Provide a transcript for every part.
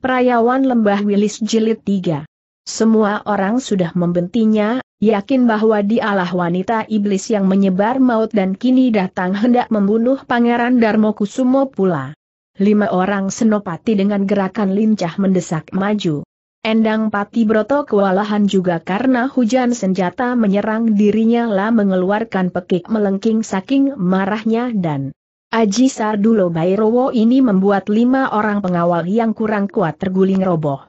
Perayawan Lembah Wilis Jilid 3. Semua orang sudah membentinya, yakin bahwa dialah wanita iblis yang menyebar maut dan kini datang hendak membunuh Pangeran Darmo Kusumo pula. Lima orang senopati dengan gerakan lincah mendesak maju. Endang Pati Broto kewalahan juga karena hujan senjata menyerang dirinya lah mengeluarkan pekik melengking saking marahnya dan Aji Sardulo Bairowo ini membuat lima orang pengawal yang kurang kuat terguling roboh.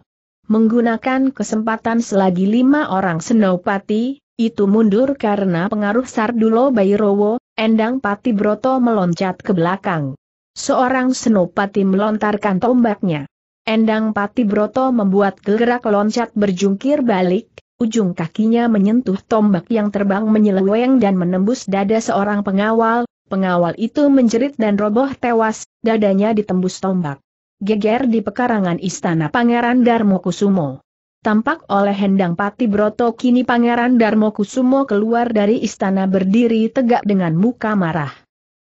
Menggunakan kesempatan selagi lima orang senopati, itu mundur karena pengaruh Sardulo Bairowo, Endang Pati Broto meloncat ke belakang. Seorang senopati melontarkan tombaknya. Endang Pati Broto membuat gerak loncat berjungkir balik, ujung kakinya menyentuh tombak yang terbang menyeleweng dan menembus dada seorang pengawal, Pengawal itu menjerit dan roboh tewas, dadanya ditembus tombak. Geger di pekarangan istana Pangeran Darmo Kusumo. Tampak oleh Hendang Pati Broto kini Pangeran Darmo Kusumo keluar dari istana berdiri tegak dengan muka marah.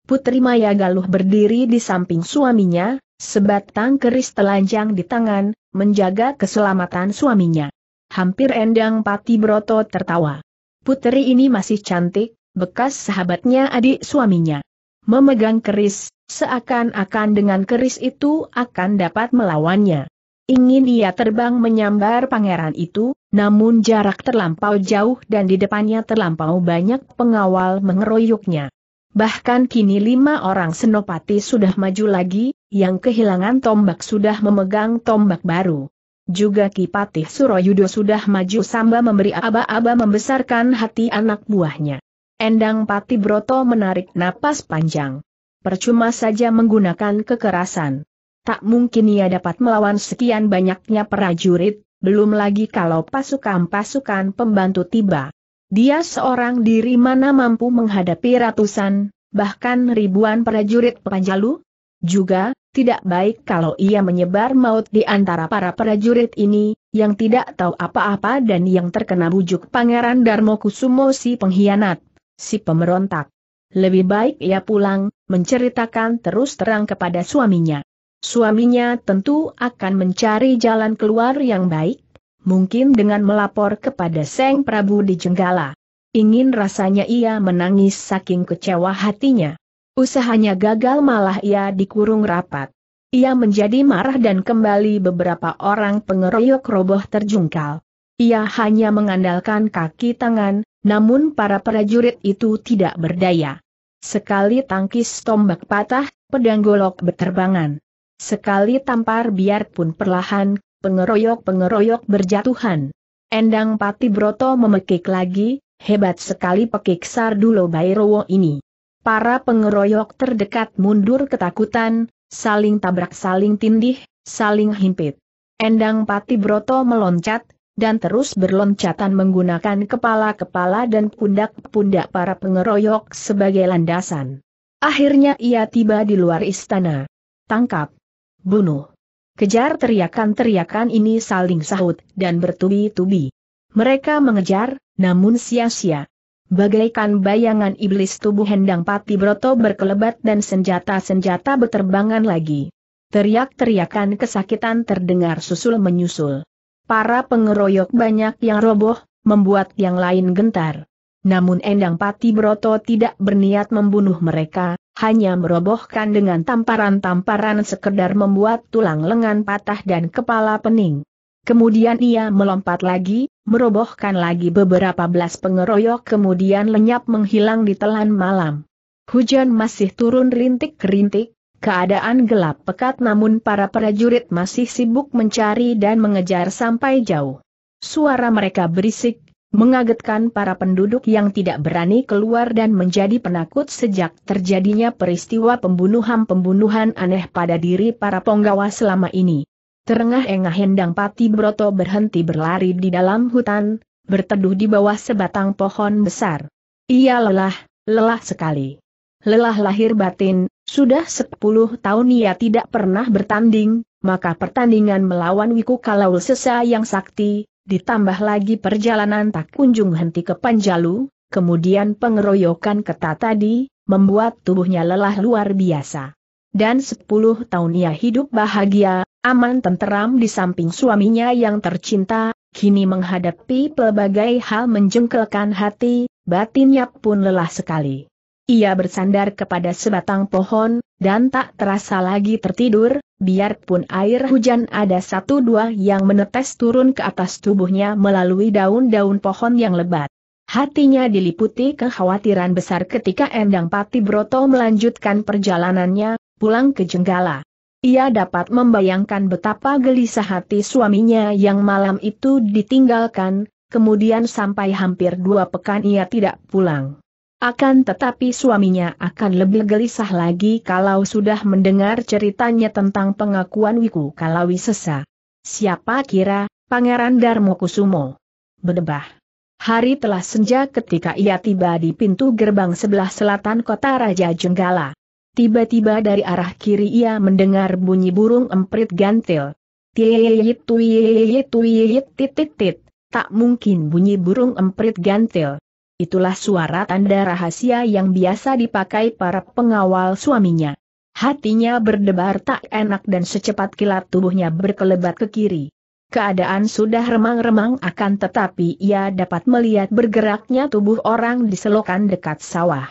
Putri Maya Galuh berdiri di samping suaminya, sebatang keris telanjang di tangan, menjaga keselamatan suaminya. Hampir Endang Pati Broto tertawa. Putri ini masih cantik, bekas sahabatnya adik suaminya. Memegang keris, seakan-akan dengan keris itu akan dapat melawannya. Ingin ia terbang menyambar pangeran itu, namun jarak terlampau jauh dan di depannya terlampau banyak pengawal mengeroyoknya. Bahkan kini lima orang senopati sudah maju lagi, yang kehilangan tombak sudah memegang tombak baru. Juga Kipatih Suroyudo sudah maju samba memberi aba-aba membesarkan hati anak buahnya. Endang Pati Broto menarik napas panjang. Percuma saja menggunakan kekerasan. Tak mungkin ia dapat melawan sekian banyaknya prajurit, belum lagi kalau pasukan-pasukan pembantu tiba. Dia seorang diri mana mampu menghadapi ratusan, bahkan ribuan prajurit Panjalu? Juga, tidak baik kalau ia menyebar maut di antara para prajurit ini, yang tidak tahu apa-apa dan yang terkena bujuk Pangeran Darmo Kusumo si pengkhianat si pemberontak. Lebih baik ia pulang, menceritakan terus terang kepada suaminya. Suaminya tentu akan mencari jalan keluar yang baik, mungkin dengan melapor kepada Seng Prabu di Jenggala. Ingin rasanya ia menangis saking kecewa hatinya. Usahanya gagal malah ia dikurung rapat. Ia menjadi marah dan kembali beberapa orang pengeroyok roboh terjungkal. Ia hanya mengandalkan kaki tangan, namun para prajurit itu tidak berdaya. Sekali tangkis tombak patah, pedang golok berterbangan. Sekali tampar biarpun perlahan, pengeroyok-pengeroyok berjatuhan. Endang Pati Broto memekik lagi, hebat sekali pekik Sardulo Bairowo ini. Para pengeroyok terdekat mundur ketakutan, saling tabrak saling tindih, saling himpit. Endang Pati Broto meloncat, dan terus berloncatan menggunakan kepala-kepala dan pundak-pundak para pengeroyok sebagai landasan. Akhirnya ia tiba di luar istana. Tangkap! Bunuh! Kejar teriakan-teriakan ini saling sahut dan bertubi-tubi. Mereka mengejar, namun sia-sia. Bagaikan bayangan iblis tubuh Hendang Pati Broto berkelebat dan senjata-senjata beterbangan lagi. Teriak-teriakan kesakitan terdengar susul menyusul para pengeroyok banyak yang roboh, membuat yang lain gentar. Namun Endang Pati Broto tidak berniat membunuh mereka, hanya merobohkan dengan tamparan-tamparan sekedar membuat tulang lengan patah dan kepala pening. Kemudian ia melompat lagi, merobohkan lagi beberapa belas pengeroyok kemudian lenyap menghilang di telan malam. Hujan masih turun rintik-rintik, Keadaan gelap pekat namun para prajurit masih sibuk mencari dan mengejar sampai jauh. Suara mereka berisik, mengagetkan para penduduk yang tidak berani keluar dan menjadi penakut sejak terjadinya peristiwa pembunuhan-pembunuhan aneh pada diri para penggawa selama ini. Terengah-engah Hendang Pati Broto berhenti berlari di dalam hutan, berteduh di bawah sebatang pohon besar. Ia lelah, lelah sekali. Lelah lahir batin, sudah 10 tahun ia tidak pernah bertanding, maka pertandingan melawan Wiku Kalau Sesa yang sakti, ditambah lagi perjalanan tak kunjung henti ke Panjalu, kemudian pengeroyokan ketat tadi, membuat tubuhnya lelah luar biasa. Dan 10 tahun ia hidup bahagia, aman tenteram di samping suaminya yang tercinta, kini menghadapi pelbagai hal menjengkelkan hati, batinnya pun lelah sekali. Ia bersandar kepada sebatang pohon, dan tak terasa lagi tertidur, biarpun air hujan ada satu dua yang menetes turun ke atas tubuhnya melalui daun-daun pohon yang lebat. Hatinya diliputi kekhawatiran besar ketika Endang Pati Broto melanjutkan perjalanannya, pulang ke Jenggala. Ia dapat membayangkan betapa gelisah hati suaminya yang malam itu ditinggalkan, kemudian sampai hampir dua pekan ia tidak pulang. Akan tetapi suaminya akan lebih gelisah lagi kalau sudah mendengar ceritanya tentang pengakuan Wiku Kalawi Sesa. Siapa kira, Pangeran Darmo Kusumo. Bedebah. Hari telah senja ketika ia tiba di pintu gerbang sebelah selatan kota Raja Jenggala. Tiba-tiba dari arah kiri ia mendengar bunyi burung emprit gantil. Tiit tiit titit tak mungkin bunyi burung emprit gantil. Itulah suara tanda rahasia yang biasa dipakai para pengawal suaminya. Hatinya berdebar tak enak dan secepat kilat tubuhnya berkelebat ke kiri. Keadaan sudah remang-remang akan tetapi ia dapat melihat bergeraknya tubuh orang di selokan dekat sawah.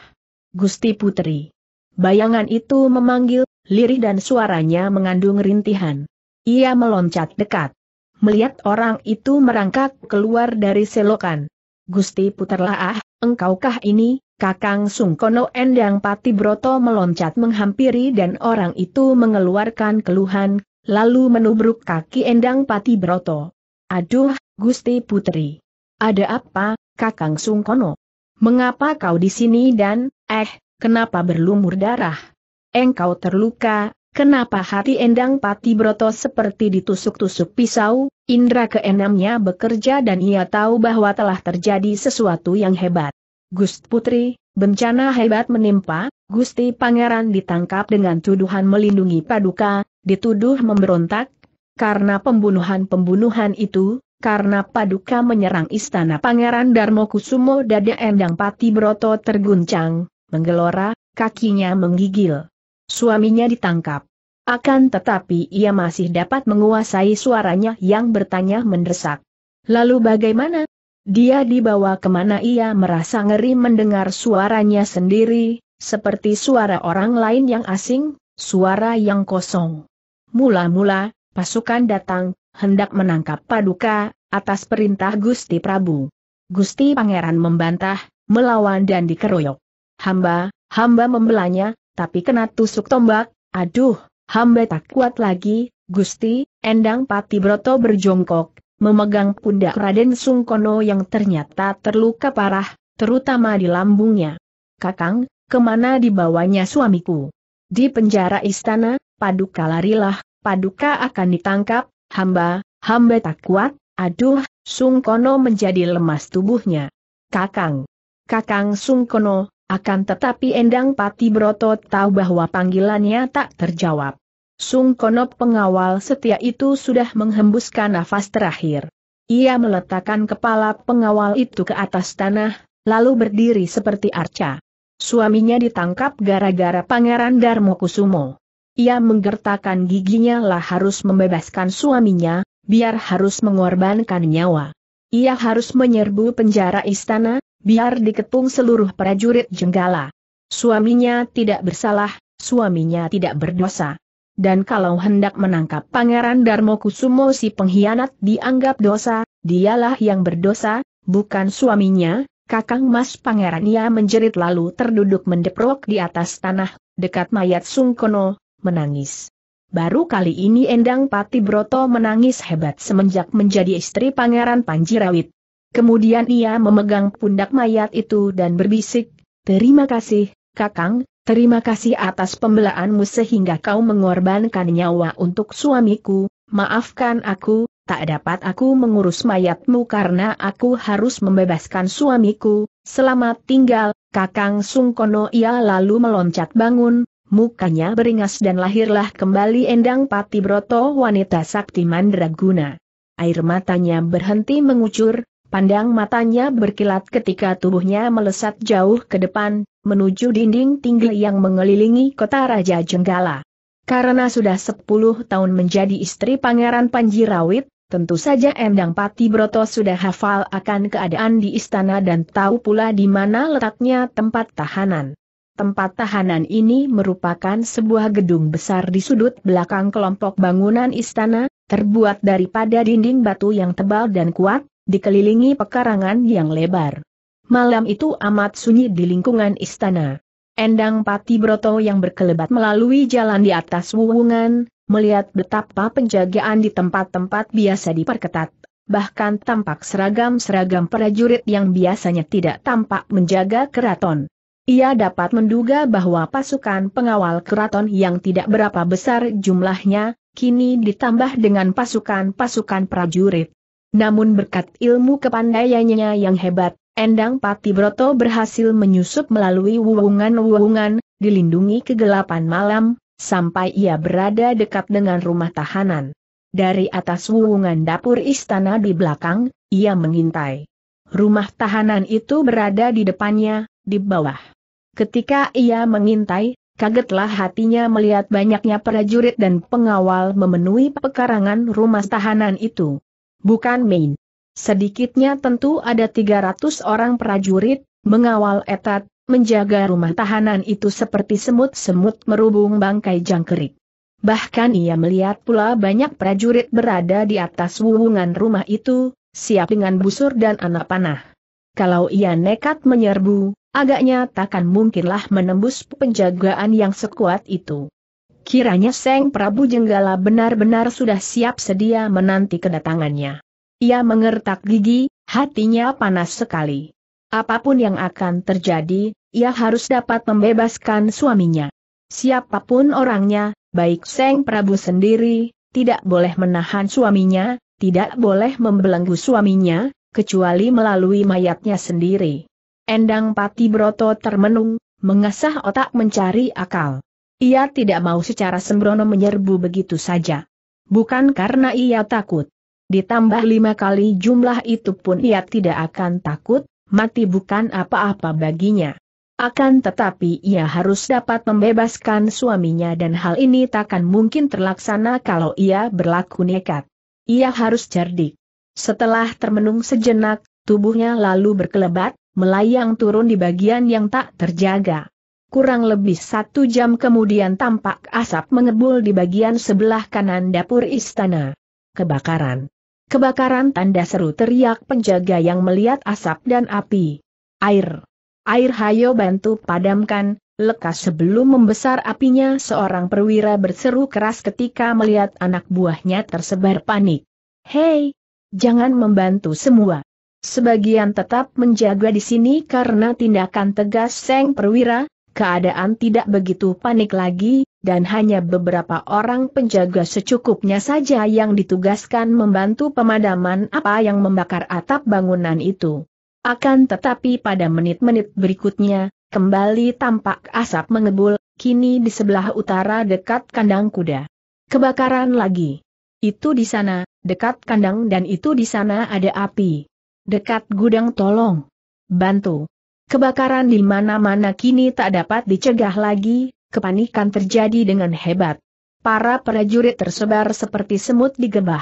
Gusti Putri. Bayangan itu memanggil, lirih dan suaranya mengandung rintihan. Ia meloncat dekat. Melihat orang itu merangkak keluar dari selokan. Gusti Puterlah ah, engkaukah ini, Kakang Sungkono Endang Pati Broto meloncat menghampiri dan orang itu mengeluarkan keluhan, lalu menubruk kaki Endang Pati Broto. Aduh, Gusti Putri. Ada apa, Kakang Sungkono? Mengapa kau di sini dan, eh, kenapa berlumur darah? Engkau terluka, Kenapa hati Endang Pati Broto seperti ditusuk-tusuk pisau, indra keenamnya bekerja dan ia tahu bahwa telah terjadi sesuatu yang hebat. Gust Putri, bencana hebat menimpa, Gusti Pangeran ditangkap dengan tuduhan melindungi Paduka, dituduh memberontak, karena pembunuhan-pembunuhan itu, karena Paduka menyerang istana Pangeran Darmo Kusumo dada Endang Pati Broto terguncang, menggelora, kakinya menggigil. Suaminya ditangkap. Akan tetapi ia masih dapat menguasai suaranya yang bertanya mendesak. Lalu bagaimana? Dia dibawa kemana ia merasa ngeri mendengar suaranya sendiri, seperti suara orang lain yang asing, suara yang kosong. Mula-mula, pasukan datang, hendak menangkap Paduka, atas perintah Gusti Prabu. Gusti Pangeran membantah, melawan dan dikeroyok. Hamba, hamba membelanya, tapi kena tusuk tombak, aduh, hamba tak kuat lagi, Gusti, Endang Pati Broto berjongkok, memegang pundak Raden Sungkono yang ternyata terluka parah, terutama di lambungnya. Kakang, kemana dibawanya suamiku? Di penjara istana, paduka larilah, paduka akan ditangkap, hamba, hamba tak kuat, aduh, Sungkono menjadi lemas tubuhnya. Kakang, Kakang Sungkono, akan tetapi Endang Pati Broto tahu bahwa panggilannya tak terjawab. Sung Konop pengawal setia itu sudah menghembuskan nafas terakhir. Ia meletakkan kepala pengawal itu ke atas tanah, lalu berdiri seperti arca. Suaminya ditangkap gara-gara Pangeran Darmo Kusumo. Ia menggertakkan giginya lah harus membebaskan suaminya, biar harus mengorbankan nyawa. Ia harus menyerbu penjara istana, biar dikepung seluruh prajurit Jenggala. Suaminya tidak bersalah, suaminya tidak berdosa. Dan kalau hendak menangkap Pangeran Darmo Kusumo si pengkhianat dianggap dosa, dialah yang berdosa, bukan suaminya, kakang mas pangeran ia menjerit lalu terduduk mendeprok di atas tanah, dekat mayat Sungkono, menangis. Baru kali ini Endang Pati Broto menangis hebat semenjak menjadi istri Pangeran Panjirawit. Kemudian ia memegang pundak mayat itu dan berbisik, Terima kasih, Kakang, terima kasih atas pembelaanmu sehingga kau mengorbankan nyawa untuk suamiku, maafkan aku, tak dapat aku mengurus mayatmu karena aku harus membebaskan suamiku, selamat tinggal, Kakang Sungkono ia lalu meloncat bangun, mukanya beringas dan lahirlah kembali Endang Patibroto wanita sakti mandraguna. Air matanya berhenti mengucur, Pandang matanya berkilat ketika tubuhnya melesat jauh ke depan, menuju dinding tinggi yang mengelilingi kota Raja Jenggala. Karena sudah 10 tahun menjadi istri Pangeran Panji Rawit, tentu saja Endang Pati Broto sudah hafal akan keadaan di istana dan tahu pula di mana letaknya tempat tahanan. Tempat tahanan ini merupakan sebuah gedung besar di sudut belakang kelompok bangunan istana, terbuat daripada dinding batu yang tebal dan kuat, dikelilingi pekarangan yang lebar. Malam itu amat sunyi di lingkungan istana. Endang Pati Broto yang berkelebat melalui jalan di atas wuwungan, melihat betapa penjagaan di tempat-tempat biasa diperketat, bahkan tampak seragam-seragam prajurit yang biasanya tidak tampak menjaga keraton. Ia dapat menduga bahwa pasukan pengawal keraton yang tidak berapa besar jumlahnya, kini ditambah dengan pasukan-pasukan prajurit namun berkat ilmu kepandaiannya yang hebat, Endang Pati Broto berhasil menyusup melalui wuungan-wuungan, dilindungi kegelapan malam, sampai ia berada dekat dengan rumah tahanan. Dari atas wuungan dapur istana di belakang, ia mengintai. Rumah tahanan itu berada di depannya, di bawah. Ketika ia mengintai, kagetlah hatinya melihat banyaknya prajurit dan pengawal memenuhi pekarangan rumah tahanan itu bukan main. Sedikitnya tentu ada 300 orang prajurit, mengawal etat, menjaga rumah tahanan itu seperti semut-semut merubung bangkai jangkrik. Bahkan ia melihat pula banyak prajurit berada di atas wuhungan rumah itu, siap dengan busur dan anak panah. Kalau ia nekat menyerbu, agaknya takkan mungkinlah menembus penjagaan yang sekuat itu. Kiranya Seng Prabu Jenggala benar-benar sudah siap sedia menanti kedatangannya. Ia mengertak gigi, hatinya panas sekali. Apapun yang akan terjadi, ia harus dapat membebaskan suaminya. Siapapun orangnya, baik Seng Prabu sendiri, tidak boleh menahan suaminya, tidak boleh membelenggu suaminya, kecuali melalui mayatnya sendiri. Endang Pati Broto termenung, mengasah otak mencari akal. Ia tidak mau secara sembrono menyerbu begitu saja. Bukan karena ia takut. Ditambah lima kali jumlah itu pun ia tidak akan takut, mati bukan apa-apa baginya. Akan tetapi ia harus dapat membebaskan suaminya dan hal ini takkan mungkin terlaksana kalau ia berlaku nekat. Ia harus cerdik. Setelah termenung sejenak, tubuhnya lalu berkelebat, melayang turun di bagian yang tak terjaga. Kurang lebih satu jam kemudian tampak asap mengebul di bagian sebelah kanan dapur istana. Kebakaran. Kebakaran tanda seru teriak penjaga yang melihat asap dan api. Air. Air hayo bantu padamkan, lekas sebelum membesar apinya seorang perwira berseru keras ketika melihat anak buahnya tersebar panik. Hei! Jangan membantu semua. Sebagian tetap menjaga di sini karena tindakan tegas Seng Perwira, Keadaan tidak begitu panik lagi, dan hanya beberapa orang penjaga secukupnya saja yang ditugaskan membantu pemadaman apa yang membakar atap bangunan itu. Akan tetapi pada menit-menit berikutnya, kembali tampak asap mengebul, kini di sebelah utara dekat kandang kuda. Kebakaran lagi. Itu di sana, dekat kandang dan itu di sana ada api. Dekat gudang tolong. Bantu. Kebakaran di mana-mana kini tak dapat dicegah lagi, kepanikan terjadi dengan hebat. Para prajurit tersebar seperti semut di digebah.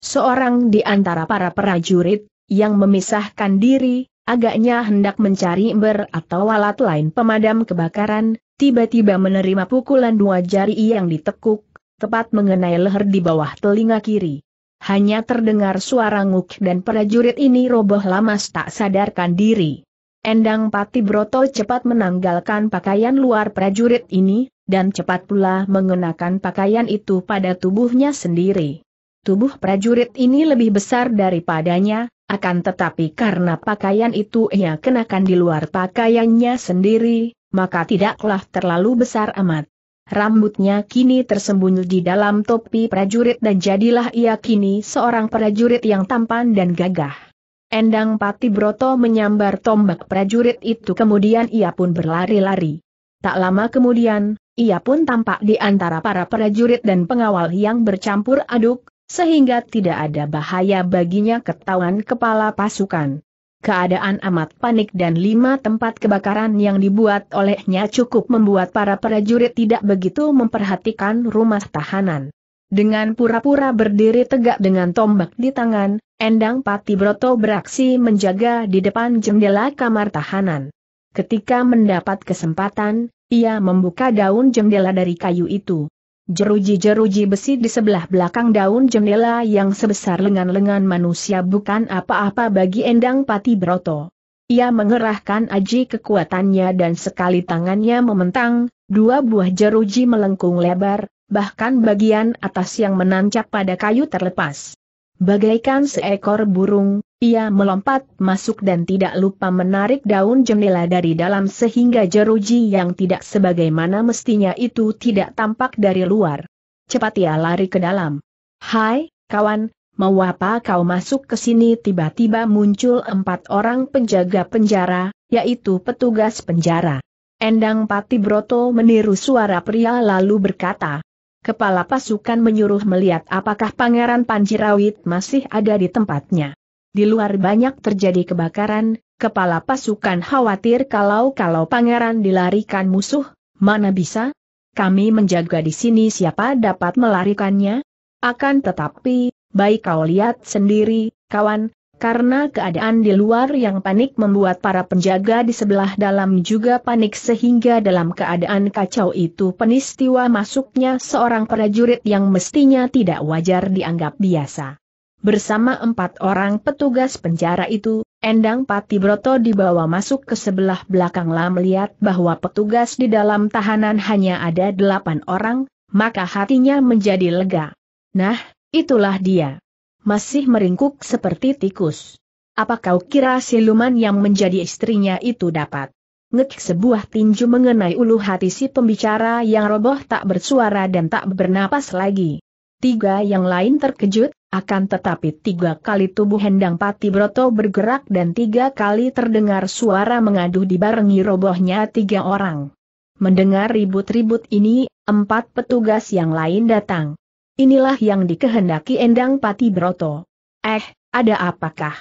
Seorang di antara para prajurit, yang memisahkan diri, agaknya hendak mencari ember atau alat lain pemadam kebakaran, tiba-tiba menerima pukulan dua jari yang ditekuk, tepat mengenai leher di bawah telinga kiri. Hanya terdengar suara nguk dan prajurit ini roboh lama tak sadarkan diri. Endang Pati Broto cepat menanggalkan pakaian luar prajurit ini, dan cepat pula mengenakan pakaian itu pada tubuhnya sendiri. Tubuh prajurit ini lebih besar daripadanya, akan tetapi karena pakaian itu ia kenakan di luar pakaiannya sendiri, maka tidaklah terlalu besar amat. Rambutnya kini tersembunyi di dalam topi prajurit dan jadilah ia kini seorang prajurit yang tampan dan gagah. Endang Pati Broto menyambar tombak prajurit itu kemudian ia pun berlari-lari. Tak lama kemudian, ia pun tampak di antara para prajurit dan pengawal yang bercampur aduk, sehingga tidak ada bahaya baginya ketahuan kepala pasukan. Keadaan amat panik dan lima tempat kebakaran yang dibuat olehnya cukup membuat para prajurit tidak begitu memperhatikan rumah tahanan. Dengan pura-pura berdiri tegak dengan tombak di tangan, Endang Pati Broto beraksi menjaga di depan jendela kamar tahanan. Ketika mendapat kesempatan, ia membuka daun jendela dari kayu itu. Jeruji-jeruji besi di sebelah belakang daun jendela yang sebesar lengan-lengan manusia bukan apa-apa bagi Endang Pati Broto. Ia mengerahkan aji kekuatannya dan sekali tangannya mementang, dua buah jeruji melengkung lebar, bahkan bagian atas yang menancap pada kayu terlepas. Bagaikan seekor burung, ia melompat masuk dan tidak lupa menarik daun jendela dari dalam sehingga jeruji yang tidak sebagaimana mestinya itu tidak tampak dari luar. Cepat ia lari ke dalam. Hai, kawan, mau apa kau masuk ke sini tiba-tiba muncul empat orang penjaga penjara, yaitu petugas penjara. Endang Pati Broto meniru suara pria lalu berkata, kepala pasukan menyuruh melihat apakah Pangeran Panjirawit masih ada di tempatnya. Di luar banyak terjadi kebakaran, kepala pasukan khawatir kalau-kalau Pangeran dilarikan musuh, mana bisa? Kami menjaga di sini siapa dapat melarikannya? Akan tetapi, baik kau lihat sendiri, kawan, karena keadaan di luar yang panik membuat para penjaga di sebelah dalam juga panik sehingga dalam keadaan kacau itu penistiwa masuknya seorang prajurit yang mestinya tidak wajar dianggap biasa. Bersama empat orang petugas penjara itu, Endang Pati Broto dibawa masuk ke sebelah belakang lah melihat bahwa petugas di dalam tahanan hanya ada delapan orang, maka hatinya menjadi lega. Nah, itulah dia masih meringkuk seperti tikus. Apa kau kira siluman yang menjadi istrinya itu dapat? Ngek sebuah tinju mengenai ulu hati si pembicara yang roboh tak bersuara dan tak bernapas lagi. Tiga yang lain terkejut, akan tetapi tiga kali tubuh Hendang Pati Broto bergerak dan tiga kali terdengar suara mengadu dibarengi robohnya tiga orang. Mendengar ribut-ribut ini, empat petugas yang lain datang. Inilah yang dikehendaki Endang Pati Broto. Eh, ada apakah?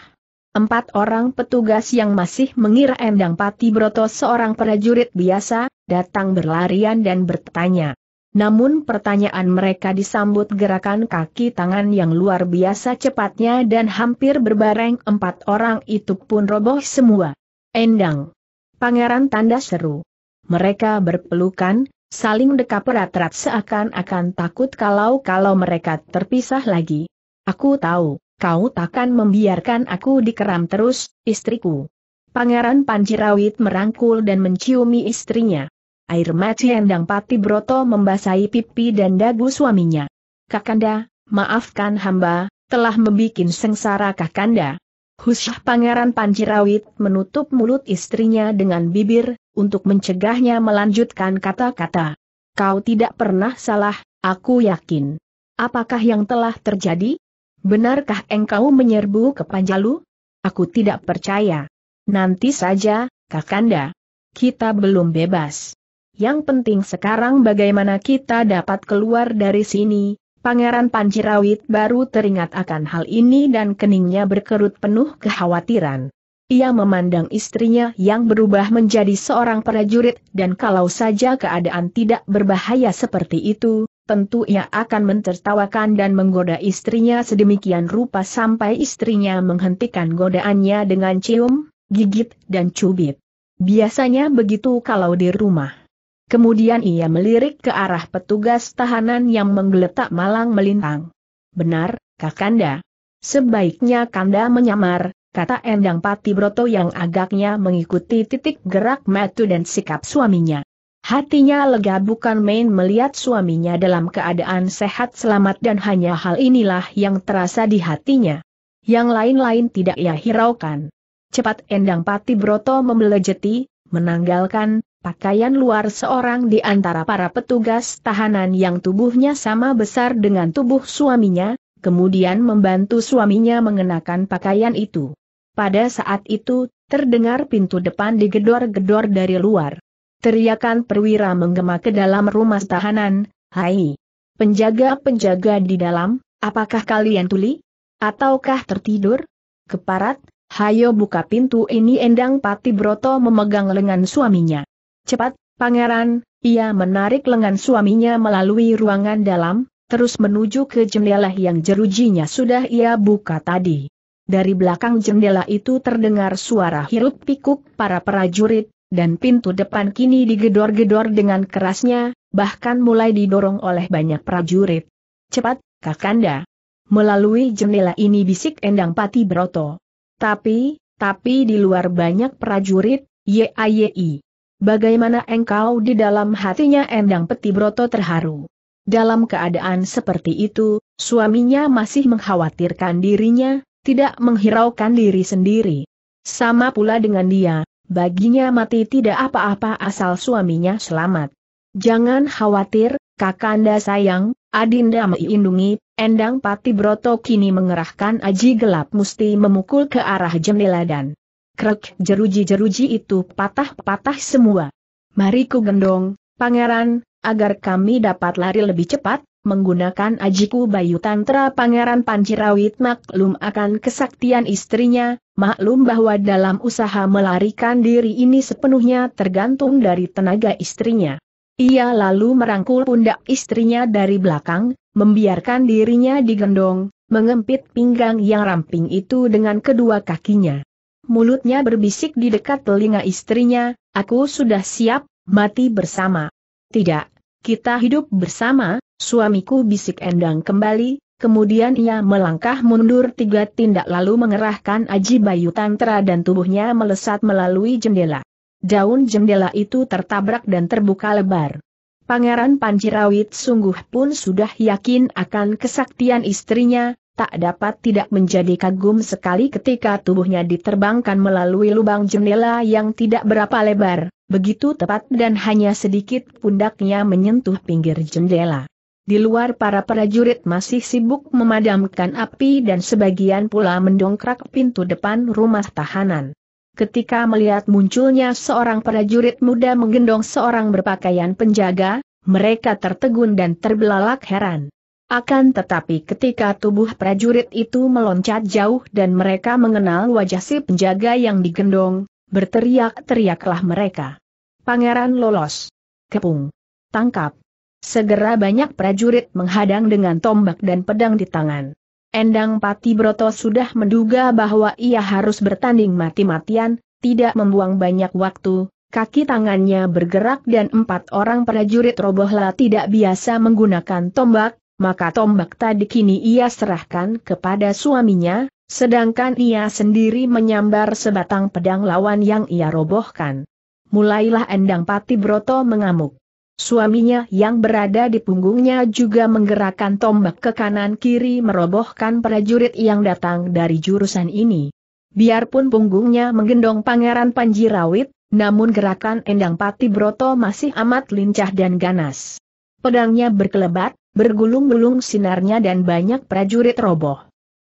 Empat orang petugas yang masih mengira Endang Pati Broto seorang prajurit biasa, datang berlarian dan bertanya. Namun pertanyaan mereka disambut gerakan kaki tangan yang luar biasa cepatnya dan hampir berbareng empat orang itu pun roboh semua. Endang. Pangeran tanda seru. Mereka berpelukan, Saling dekap erat-erat seakan-akan takut kalau-kalau mereka terpisah lagi. Aku tahu, kau takkan membiarkan aku dikeram terus, istriku. Pangeran Panjirawit merangkul dan menciumi istrinya. Air mata endang pati broto membasahi pipi dan dagu suaminya. Kakanda, maafkan hamba, telah membuat sengsara kakanda. Husyah Pangeran Panjirawit menutup mulut istrinya dengan bibir, untuk mencegahnya melanjutkan kata-kata. Kau tidak pernah salah, aku yakin. Apakah yang telah terjadi? Benarkah engkau menyerbu ke Panjalu? Aku tidak percaya. Nanti saja, Kakanda. Kita belum bebas. Yang penting sekarang bagaimana kita dapat keluar dari sini. Pangeran Panjirawit baru teringat akan hal ini dan keningnya berkerut penuh kekhawatiran. Ia memandang istrinya yang berubah menjadi seorang prajurit dan kalau saja keadaan tidak berbahaya seperti itu, tentu ia akan mentertawakan dan menggoda istrinya sedemikian rupa sampai istrinya menghentikan godaannya dengan cium, gigit, dan cubit. Biasanya begitu kalau di rumah. Kemudian ia melirik ke arah petugas tahanan yang menggeletak malang melintang. Benar, Kakanda. Sebaiknya Kanda menyamar, kata Endang Pati Broto yang agaknya mengikuti titik gerak metu dan sikap suaminya. Hatinya lega bukan main melihat suaminya dalam keadaan sehat selamat dan hanya hal inilah yang terasa di hatinya. Yang lain-lain tidak ia hiraukan. Cepat Endang Pati Broto membelejeti, menanggalkan pakaian luar seorang di antara para petugas tahanan yang tubuhnya sama besar dengan tubuh suaminya, kemudian membantu suaminya mengenakan pakaian itu. Pada saat itu, terdengar pintu depan digedor-gedor dari luar. Teriakan perwira menggema ke dalam rumah tahanan, Hai! Penjaga-penjaga di dalam, apakah kalian tuli? Ataukah tertidur? Keparat, hayo buka pintu ini Endang Pati Broto memegang lengan suaminya. Cepat, pangeran, ia menarik lengan suaminya melalui ruangan dalam, terus menuju ke jendela yang jerujinya sudah ia buka tadi dari belakang jendela itu terdengar suara hirup pikuk para prajurit, dan pintu depan kini digedor-gedor dengan kerasnya, bahkan mulai didorong oleh banyak prajurit. Cepat, Kakanda. Melalui jendela ini bisik Endang Pati Broto. Tapi, tapi di luar banyak prajurit, YAYI. Bagaimana engkau di dalam hatinya Endang Peti Broto terharu. Dalam keadaan seperti itu, suaminya masih mengkhawatirkan dirinya, tidak menghiraukan diri sendiri. Sama pula dengan dia, baginya mati tidak apa-apa asal suaminya selamat. Jangan khawatir, kakanda sayang, Adinda melindungi, Endang Pati Broto kini mengerahkan aji gelap musti memukul ke arah jendela dan krek jeruji-jeruji itu patah-patah semua. Mari ku gendong, pangeran, agar kami dapat lari lebih cepat, menggunakan ajiku Bayu Tantra Pangeran Pancirawit maklum akan kesaktian istrinya, maklum bahwa dalam usaha melarikan diri ini sepenuhnya tergantung dari tenaga istrinya. Ia lalu merangkul pundak istrinya dari belakang, membiarkan dirinya digendong, mengempit pinggang yang ramping itu dengan kedua kakinya. Mulutnya berbisik di dekat telinga istrinya, aku sudah siap, mati bersama. Tidak, kita hidup bersama, Suamiku bisik Endang kembali, kemudian ia melangkah mundur tiga tindak lalu mengerahkan Aji Bayu Tantra dan tubuhnya melesat melalui jendela. Daun jendela itu tertabrak dan terbuka lebar. Pangeran Pancirawit sungguh pun sudah yakin akan kesaktian istrinya, tak dapat tidak menjadi kagum sekali ketika tubuhnya diterbangkan melalui lubang jendela yang tidak berapa lebar, begitu tepat dan hanya sedikit pundaknya menyentuh pinggir jendela. Di luar para prajurit masih sibuk memadamkan api dan sebagian pula mendongkrak pintu depan rumah tahanan. Ketika melihat munculnya seorang prajurit muda menggendong seorang berpakaian penjaga, mereka tertegun dan terbelalak heran. Akan tetapi ketika tubuh prajurit itu meloncat jauh dan mereka mengenal wajah si penjaga yang digendong, berteriak-teriaklah mereka. Pangeran lolos. Kepung. Tangkap. Segera banyak prajurit menghadang dengan tombak dan pedang di tangan. Endang Pati Broto sudah menduga bahwa ia harus bertanding mati-matian, tidak membuang banyak waktu, kaki tangannya bergerak dan empat orang prajurit robohlah tidak biasa menggunakan tombak, maka tombak tadi kini ia serahkan kepada suaminya, sedangkan ia sendiri menyambar sebatang pedang lawan yang ia robohkan. Mulailah Endang Pati Broto mengamuk. Suaminya yang berada di punggungnya juga menggerakkan tombak ke kanan-kiri merobohkan prajurit yang datang dari jurusan ini. Biarpun punggungnya menggendong Pangeran Panji Rawit, namun gerakan Endang Pati Broto masih amat lincah dan ganas. Pedangnya berkelebat, bergulung-gulung sinarnya dan banyak prajurit roboh.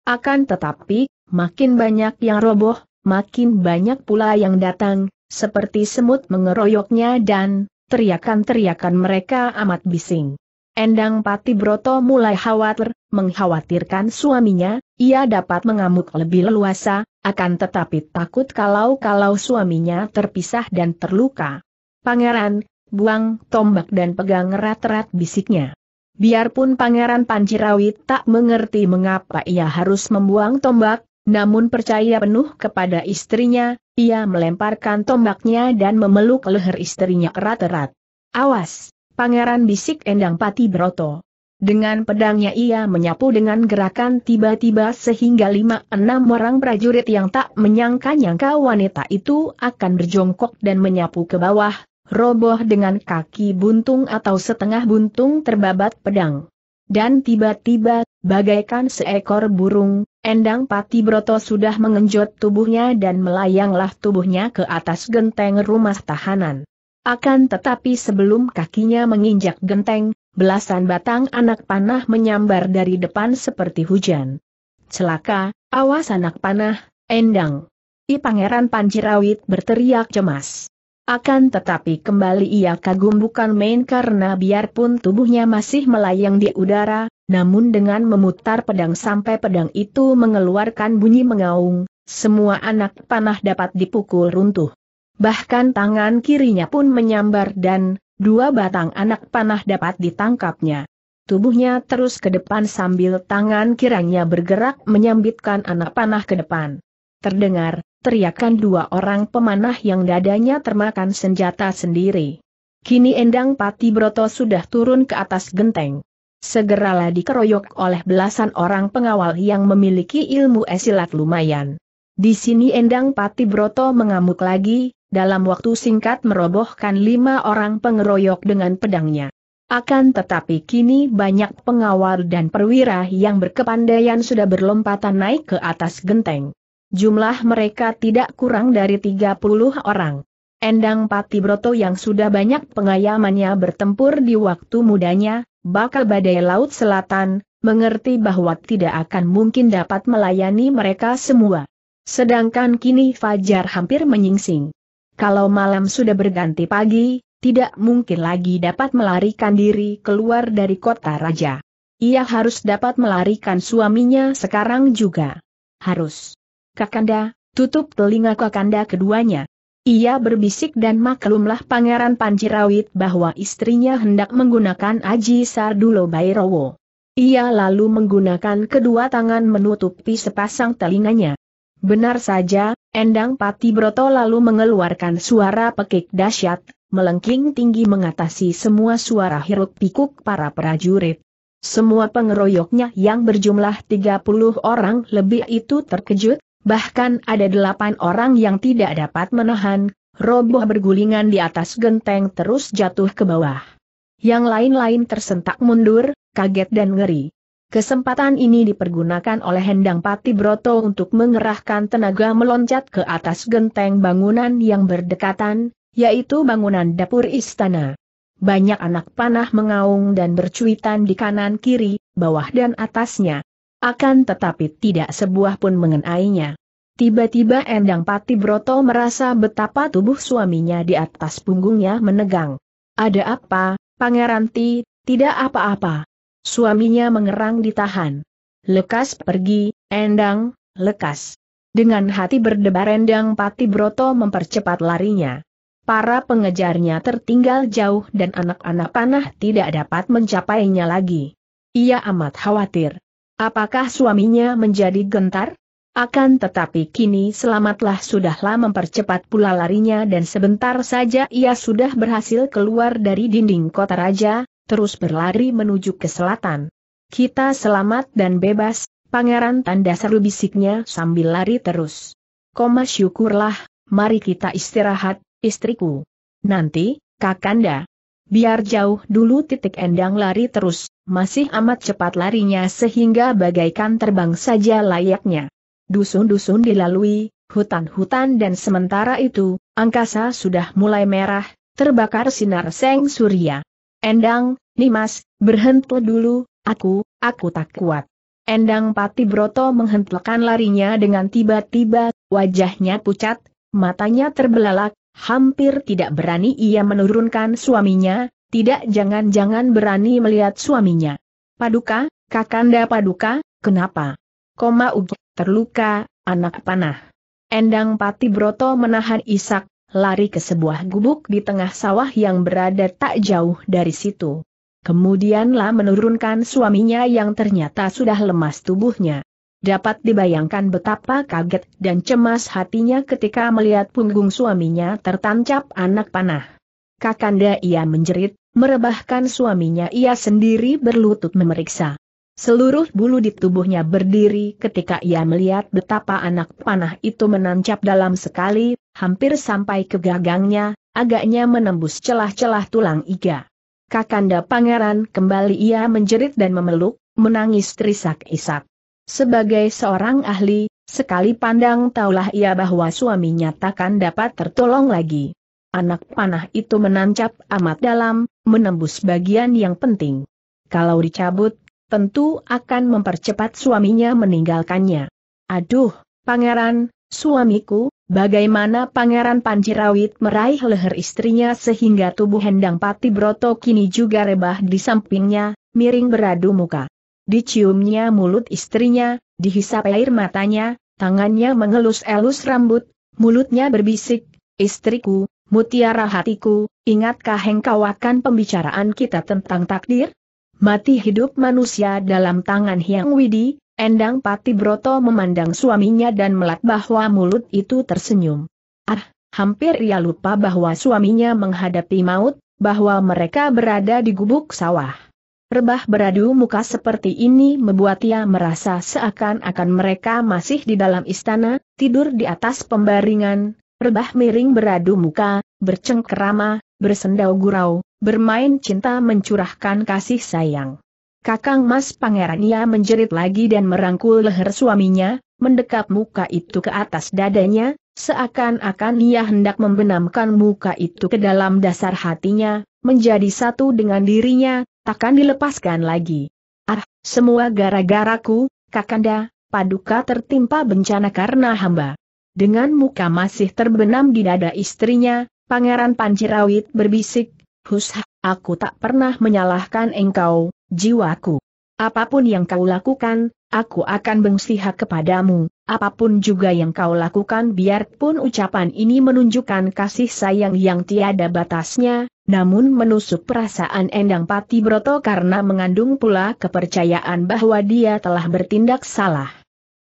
Akan tetapi, makin banyak yang roboh, makin banyak pula yang datang, seperti semut mengeroyoknya dan, teriakan-teriakan mereka amat bising. Endang Pati Broto mulai khawatir, mengkhawatirkan suaminya, ia dapat mengamuk lebih leluasa, akan tetapi takut kalau-kalau suaminya terpisah dan terluka. Pangeran, buang tombak dan pegang erat-erat bisiknya. Biarpun Pangeran Panjirawit tak mengerti mengapa ia harus membuang tombak, namun percaya penuh kepada istrinya, ia melemparkan tombaknya dan memeluk leher istrinya erat-erat. Awas! Pangeran bisik Endang Pati Broto. Dengan pedangnya ia menyapu dengan gerakan tiba-tiba sehingga lima enam orang prajurit yang tak menyangka-nyangka wanita itu akan berjongkok dan menyapu ke bawah, roboh dengan kaki buntung atau setengah buntung terbabat pedang. Dan tiba-tiba Bagaikan seekor burung, Endang Pati Broto sudah mengenjot tubuhnya dan melayanglah tubuhnya ke atas genteng rumah tahanan. Akan tetapi sebelum kakinya menginjak genteng, belasan batang anak panah menyambar dari depan seperti hujan. Celaka, awas anak panah, Endang! I Pangeran Panjirawit berteriak cemas. Akan tetapi kembali ia kagum bukan main karena biarpun tubuhnya masih melayang di udara, namun dengan memutar pedang sampai pedang itu mengeluarkan bunyi mengaung, semua anak panah dapat dipukul runtuh. Bahkan tangan kirinya pun menyambar dan, dua batang anak panah dapat ditangkapnya. Tubuhnya terus ke depan sambil tangan kiranya bergerak menyambitkan anak panah ke depan terdengar teriakan dua orang pemanah yang dadanya termakan senjata sendiri. Kini Endang Pati Broto sudah turun ke atas genteng. Segeralah dikeroyok oleh belasan orang pengawal yang memiliki ilmu esilat lumayan. Di sini Endang Pati Broto mengamuk lagi, dalam waktu singkat merobohkan lima orang pengeroyok dengan pedangnya. Akan tetapi kini banyak pengawal dan perwira yang berkepandaian sudah berlompatan naik ke atas genteng. Jumlah mereka tidak kurang dari 30 orang. Endang Pati Broto yang sudah banyak pengayamannya bertempur di waktu mudanya, bakal badai Laut Selatan, mengerti bahwa tidak akan mungkin dapat melayani mereka semua. Sedangkan kini Fajar hampir menyingsing. Kalau malam sudah berganti pagi, tidak mungkin lagi dapat melarikan diri keluar dari kota raja. Ia harus dapat melarikan suaminya sekarang juga. Harus. Kakanda, tutup telinga kakanda keduanya. Ia berbisik dan maklumlah Pangeran Panjirawit bahwa istrinya hendak menggunakan Aji Sardulo bayrowo. Ia lalu menggunakan kedua tangan menutupi sepasang telinganya. Benar saja, Endang Pati Broto lalu mengeluarkan suara pekik dahsyat, melengking tinggi mengatasi semua suara hiruk pikuk para prajurit. Semua pengeroyoknya yang berjumlah 30 orang lebih itu terkejut, bahkan ada delapan orang yang tidak dapat menahan, roboh bergulingan di atas genteng terus jatuh ke bawah. Yang lain-lain tersentak mundur, kaget dan ngeri. Kesempatan ini dipergunakan oleh Hendang Pati Broto untuk mengerahkan tenaga meloncat ke atas genteng bangunan yang berdekatan, yaitu bangunan dapur istana. Banyak anak panah mengaung dan bercuitan di kanan kiri, bawah dan atasnya. Akan tetapi tidak sebuah pun mengenainya. Tiba-tiba Endang Pati Broto merasa betapa tubuh suaminya di atas punggungnya menegang. Ada apa, Pangeran Ti, tidak apa-apa. Suaminya mengerang ditahan. Lekas pergi, Endang, lekas. Dengan hati berdebar Endang Pati Broto mempercepat larinya. Para pengejarnya tertinggal jauh dan anak-anak panah tidak dapat mencapainya lagi. Ia amat khawatir. Apakah suaminya menjadi gentar? Akan tetapi kini selamatlah sudahlah mempercepat pula larinya dan sebentar saja ia sudah berhasil keluar dari dinding kota raja, terus berlari menuju ke selatan. Kita selamat dan bebas, pangeran tanda seru bisiknya sambil lari terus. Koma syukurlah, mari kita istirahat, istriku. Nanti, kakanda. Biar jauh dulu titik endang lari terus, masih amat cepat larinya sehingga bagaikan terbang saja layaknya. Dusun-dusun dilalui, hutan-hutan dan sementara itu, angkasa sudah mulai merah, terbakar sinar seng surya. Endang, Nimas, berhenti dulu, aku, aku tak kuat. Endang Pati Broto menghentikan larinya dengan tiba-tiba, wajahnya pucat, matanya terbelalak, hampir tidak berani ia menurunkan suaminya, tidak jangan-jangan berani melihat suaminya. Paduka, Kakanda Paduka, kenapa? Koma Ug, terluka, anak panah. Endang Pati Broto menahan isak, lari ke sebuah gubuk di tengah sawah yang berada tak jauh dari situ. Kemudianlah menurunkan suaminya yang ternyata sudah lemas tubuhnya. Dapat dibayangkan betapa kaget dan cemas hatinya ketika melihat punggung suaminya tertancap anak panah. Kakanda ia menjerit, merebahkan suaminya ia sendiri berlutut memeriksa. Seluruh bulu di tubuhnya berdiri ketika ia melihat betapa anak panah itu menancap dalam sekali, hampir sampai ke gagangnya, agaknya menembus celah-celah tulang iga. Kakanda pangeran kembali ia menjerit dan memeluk, menangis terisak-isak. Sebagai seorang ahli, sekali pandang taulah ia bahwa suaminya takkan dapat tertolong lagi anak panah itu menancap amat dalam, menembus bagian yang penting. Kalau dicabut, tentu akan mempercepat suaminya meninggalkannya. Aduh, pangeran, suamiku, bagaimana pangeran Panjirawit meraih leher istrinya sehingga tubuh Hendang Pati Broto kini juga rebah di sampingnya, miring beradu muka. Diciumnya mulut istrinya, dihisap air matanya, tangannya mengelus-elus rambut, mulutnya berbisik, istriku, Mutiara hatiku, ingatkah engkau akan pembicaraan kita tentang takdir? Mati hidup manusia dalam tangan Hyang Widi, Endang Pati Broto memandang suaminya dan melat bahwa mulut itu tersenyum. Ah, hampir ia lupa bahwa suaminya menghadapi maut, bahwa mereka berada di gubuk sawah. Rebah beradu muka seperti ini membuat ia merasa seakan-akan mereka masih di dalam istana, tidur di atas pembaringan, rebah miring beradu muka, bercengkerama, bersendau gurau, bermain cinta mencurahkan kasih sayang. Kakang Mas Pangeran ia menjerit lagi dan merangkul leher suaminya, mendekap muka itu ke atas dadanya, seakan-akan ia hendak membenamkan muka itu ke dalam dasar hatinya, menjadi satu dengan dirinya, takkan dilepaskan lagi. Ah, semua gara-garaku, Kakanda, Paduka tertimpa bencana karena hamba. Dengan muka masih terbenam di dada istrinya, Pangeran Pancirawit berbisik, Hus, aku tak pernah menyalahkan engkau, jiwaku. Apapun yang kau lakukan, aku akan bengsihak kepadamu, apapun juga yang kau lakukan biarpun ucapan ini menunjukkan kasih sayang yang tiada batasnya, namun menusuk perasaan Endang Pati Broto karena mengandung pula kepercayaan bahwa dia telah bertindak salah.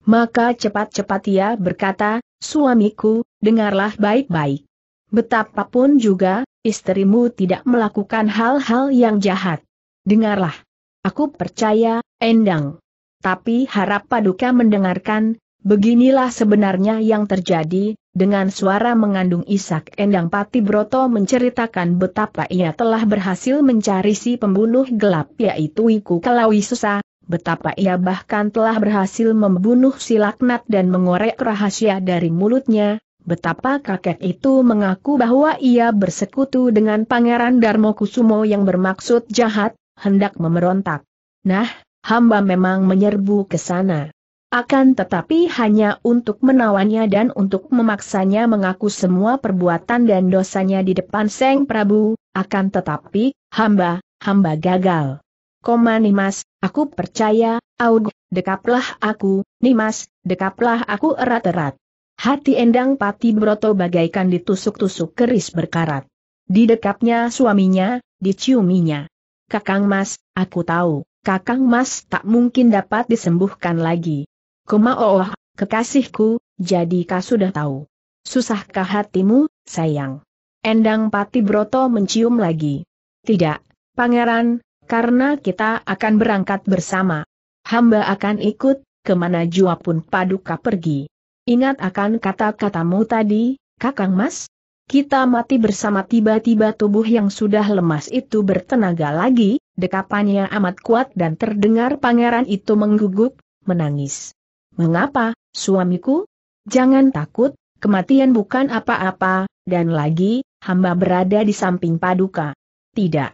Maka cepat-cepat ia berkata, Suamiku, dengarlah baik-baik. Betapapun juga, istrimu tidak melakukan hal-hal yang jahat. Dengarlah. Aku percaya, Endang. Tapi harap Paduka mendengarkan, beginilah sebenarnya yang terjadi, dengan suara mengandung isak Endang Pati Broto menceritakan betapa ia telah berhasil mencari si pembunuh gelap yaitu Iku Kelawi Susah, betapa ia bahkan telah berhasil membunuh si laknat dan mengorek rahasia dari mulutnya, betapa kakek itu mengaku bahwa ia bersekutu dengan Pangeran Darmo Kusumo yang bermaksud jahat, hendak memberontak. Nah, hamba memang menyerbu ke sana. Akan tetapi hanya untuk menawannya dan untuk memaksanya mengaku semua perbuatan dan dosanya di depan Seng Prabu, akan tetapi, hamba, hamba gagal. Koma Nimas, aku percaya, Aug, dekaplah aku, Nimas, dekaplah aku erat-erat. Hati Endang Pati Broto bagaikan ditusuk-tusuk keris berkarat. Di dekapnya suaminya, diciuminya. Kakang Mas, aku tahu, Kakang Mas tak mungkin dapat disembuhkan lagi. Koma oh, oh, kekasihku, jadi kau sudah tahu. Susahkah hatimu, sayang? Endang Pati Broto mencium lagi. Tidak, pangeran, karena kita akan berangkat bersama. Hamba akan ikut, kemana jua pun paduka pergi. Ingat akan kata-katamu tadi, kakang mas? Kita mati bersama tiba-tiba tubuh yang sudah lemas itu bertenaga lagi, dekapannya amat kuat dan terdengar pangeran itu menggugup, menangis. Mengapa, suamiku? Jangan takut, kematian bukan apa-apa, dan lagi, hamba berada di samping paduka. Tidak.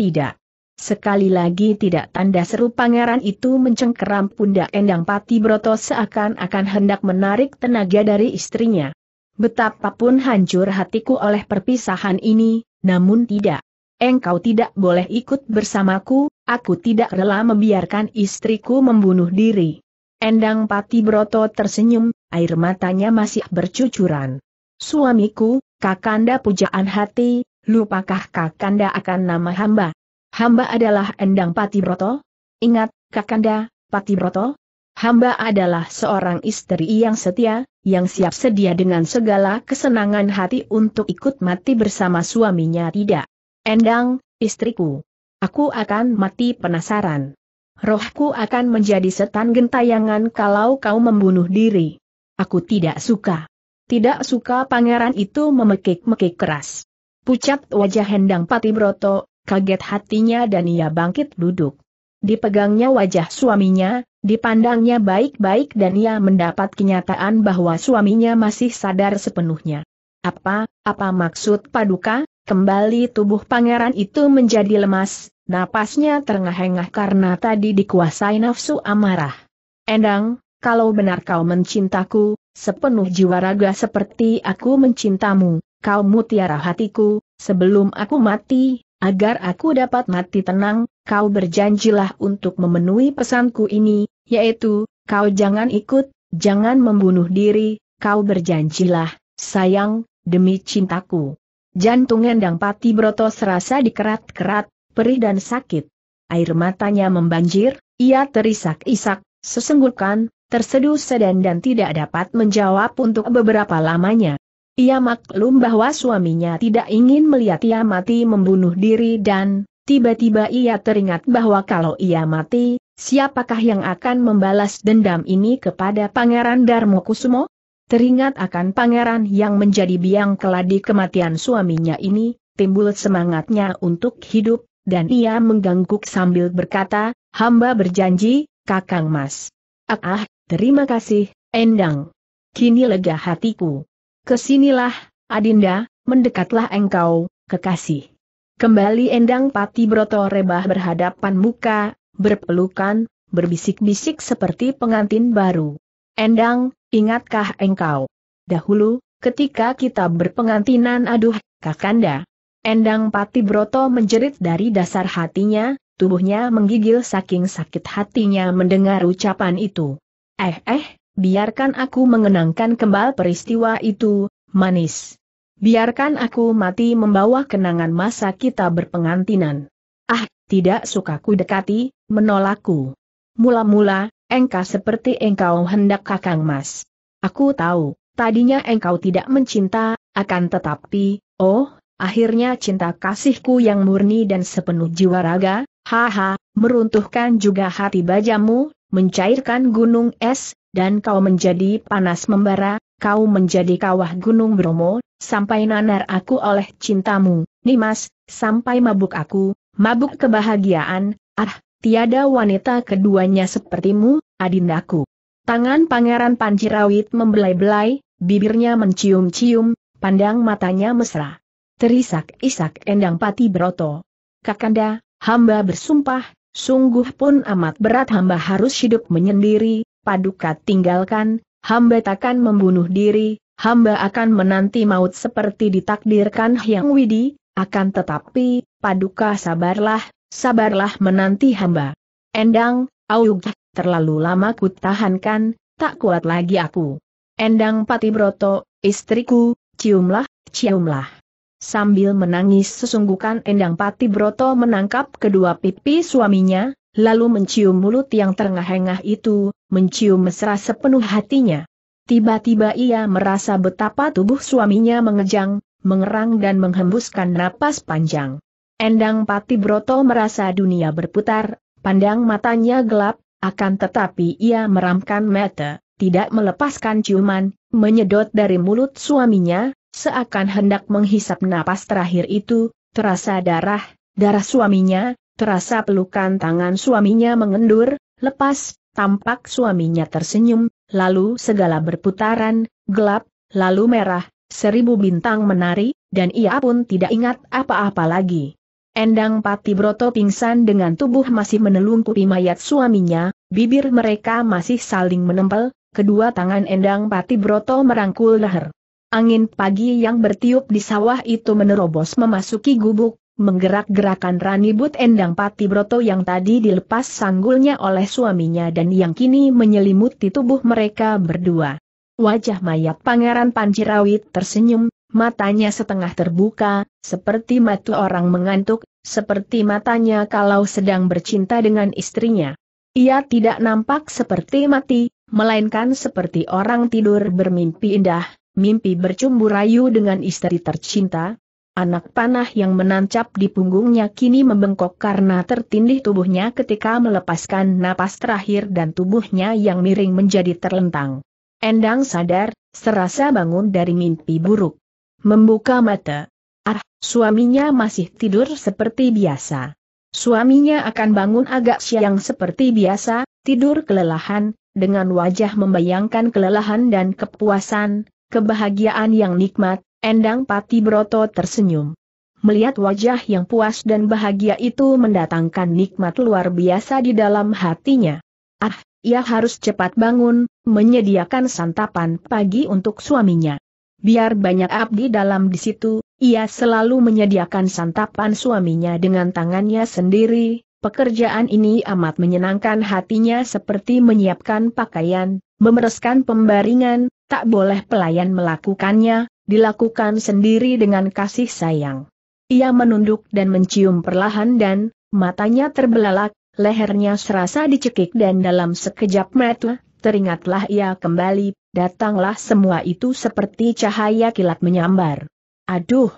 Tidak. Sekali lagi tidak tanda seru pangeran itu mencengkeram pundak Endang Pati Broto seakan-akan hendak menarik tenaga dari istrinya. Betapapun hancur hatiku oleh perpisahan ini, namun tidak. Engkau tidak boleh ikut bersamaku, aku tidak rela membiarkan istriku membunuh diri. Endang Pati Broto tersenyum, air matanya masih bercucuran. Suamiku, Kakanda pujaan hati, lupakah Kakanda akan nama hamba? Hamba adalah Endang Pati Broto. Ingat, Kakanda, Pati Broto. Hamba adalah seorang istri yang setia, yang siap sedia dengan segala kesenangan hati untuk ikut mati bersama suaminya tidak. Endang, istriku. Aku akan mati penasaran. Rohku akan menjadi setan gentayangan kalau kau membunuh diri. Aku tidak suka. Tidak suka pangeran itu memekik-mekik keras. Pucat wajah Hendang Broto kaget hatinya dan ia bangkit duduk. Dipegangnya wajah suaminya, dipandangnya baik-baik dan ia mendapat kenyataan bahwa suaminya masih sadar sepenuhnya. Apa, apa maksud paduka? Kembali tubuh pangeran itu menjadi lemas, napasnya terengah-engah karena tadi dikuasai nafsu amarah. Endang, kalau benar kau mencintaku, sepenuh jiwa raga seperti aku mencintamu, kau mutiara hatiku, sebelum aku mati, agar aku dapat mati tenang, kau berjanjilah untuk memenuhi pesanku ini, yaitu, kau jangan ikut, jangan membunuh diri, kau berjanjilah, sayang, demi cintaku. Jantung Endang Pati Broto serasa dikerat-kerat, perih dan sakit. Air matanya membanjir, ia terisak-isak, sesenggukan, terseduh sedan dan tidak dapat menjawab untuk beberapa lamanya. Ia maklum bahwa suaminya tidak ingin melihat ia mati membunuh diri dan, tiba-tiba ia teringat bahwa kalau ia mati, siapakah yang akan membalas dendam ini kepada Pangeran Darmo Kusumo? Teringat akan pangeran yang menjadi biang keladi kematian suaminya ini, timbul semangatnya untuk hidup, dan ia menggangguk sambil berkata, hamba berjanji, kakang mas. Ah, ah terima kasih, Endang. Kini lega hatiku. Kesinilah, Adinda, mendekatlah engkau, kekasih. Kembali Endang Pati Broto rebah berhadapan muka, berpelukan, berbisik-bisik seperti pengantin baru. Endang, ingatkah engkau? Dahulu, ketika kita berpengantinan aduh, kakanda. Endang Pati Broto menjerit dari dasar hatinya, tubuhnya menggigil saking sakit hatinya mendengar ucapan itu. Eh eh, biarkan aku mengenangkan kembali peristiwa itu, manis. Biarkan aku mati membawa kenangan masa kita berpengantinan. Ah, tidak suka ku dekati, menolakku. Mula-mula, engkau seperti engkau hendak kakang mas. Aku tahu, tadinya engkau tidak mencinta, akan tetapi, oh, akhirnya cinta kasihku yang murni dan sepenuh jiwa raga, haha, meruntuhkan juga hati bajamu, mencairkan gunung es, dan kau menjadi panas membara, kau menjadi kawah gunung Bromo, sampai nanar aku oleh cintamu, Nimas, sampai mabuk aku, mabuk kebahagiaan, ah, tiada wanita keduanya sepertimu, adindaku. Tangan Pangeran Pancirawit membelai-belai, bibirnya mencium-cium, pandang matanya mesra. Terisak-isak Endang Pati Broto. Kakanda, hamba bersumpah, Sungguh pun amat berat hamba harus hidup menyendiri, paduka tinggalkan, hamba takkan membunuh diri, hamba akan menanti maut seperti ditakdirkan Hyang Widi, akan tetapi, paduka sabarlah, sabarlah menanti hamba. Endang, auk, terlalu lama ku tahankan, tak kuat lagi aku. Endang Patibroto, istriku, ciumlah, ciumlah. Sambil menangis sesungguhkan Endang Pati Broto menangkap kedua pipi suaminya, lalu mencium mulut yang terengah-engah itu, mencium mesra sepenuh hatinya. Tiba-tiba ia merasa betapa tubuh suaminya mengejang, mengerang dan menghembuskan napas panjang. Endang Pati Broto merasa dunia berputar, pandang matanya gelap, akan tetapi ia meramkan mata, tidak melepaskan ciuman, menyedot dari mulut suaminya, Seakan hendak menghisap napas terakhir itu, terasa darah, darah suaminya, terasa pelukan tangan suaminya mengendur, lepas, tampak suaminya tersenyum, lalu segala berputaran, gelap, lalu merah, seribu bintang menari, dan ia pun tidak ingat apa-apa lagi. Endang Pati Broto pingsan dengan tubuh masih menelungkupi mayat suaminya, bibir mereka masih saling menempel, kedua tangan Endang Pati Broto merangkul leher. Angin pagi yang bertiup di sawah itu menerobos memasuki gubuk, menggerak-gerakan Rani But Endang Pati Broto yang tadi dilepas sanggulnya oleh suaminya dan yang kini menyelimuti tubuh mereka berdua. Wajah mayat Pangeran Panjirawit tersenyum, matanya setengah terbuka, seperti mata orang mengantuk, seperti matanya kalau sedang bercinta dengan istrinya. Ia tidak nampak seperti mati, melainkan seperti orang tidur bermimpi indah, mimpi bercumbu rayu dengan istri tercinta, anak panah yang menancap di punggungnya kini membengkok karena tertindih tubuhnya ketika melepaskan napas terakhir dan tubuhnya yang miring menjadi terlentang. Endang sadar, serasa bangun dari mimpi buruk. Membuka mata. Ah, suaminya masih tidur seperti biasa. Suaminya akan bangun agak siang seperti biasa, tidur kelelahan, dengan wajah membayangkan kelelahan dan kepuasan, kebahagiaan yang nikmat, Endang Pati Broto tersenyum. Melihat wajah yang puas dan bahagia itu mendatangkan nikmat luar biasa di dalam hatinya. Ah, ia harus cepat bangun, menyediakan santapan pagi untuk suaminya. Biar banyak abdi dalam di situ, ia selalu menyediakan santapan suaminya dengan tangannya sendiri, Pekerjaan ini amat menyenangkan hatinya seperti menyiapkan pakaian, memereskan pembaringan, tak boleh pelayan melakukannya, dilakukan sendiri dengan kasih sayang. Ia menunduk dan mencium perlahan dan, matanya terbelalak, lehernya serasa dicekik dan dalam sekejap mata, teringatlah ia kembali, datanglah semua itu seperti cahaya kilat menyambar. Aduh,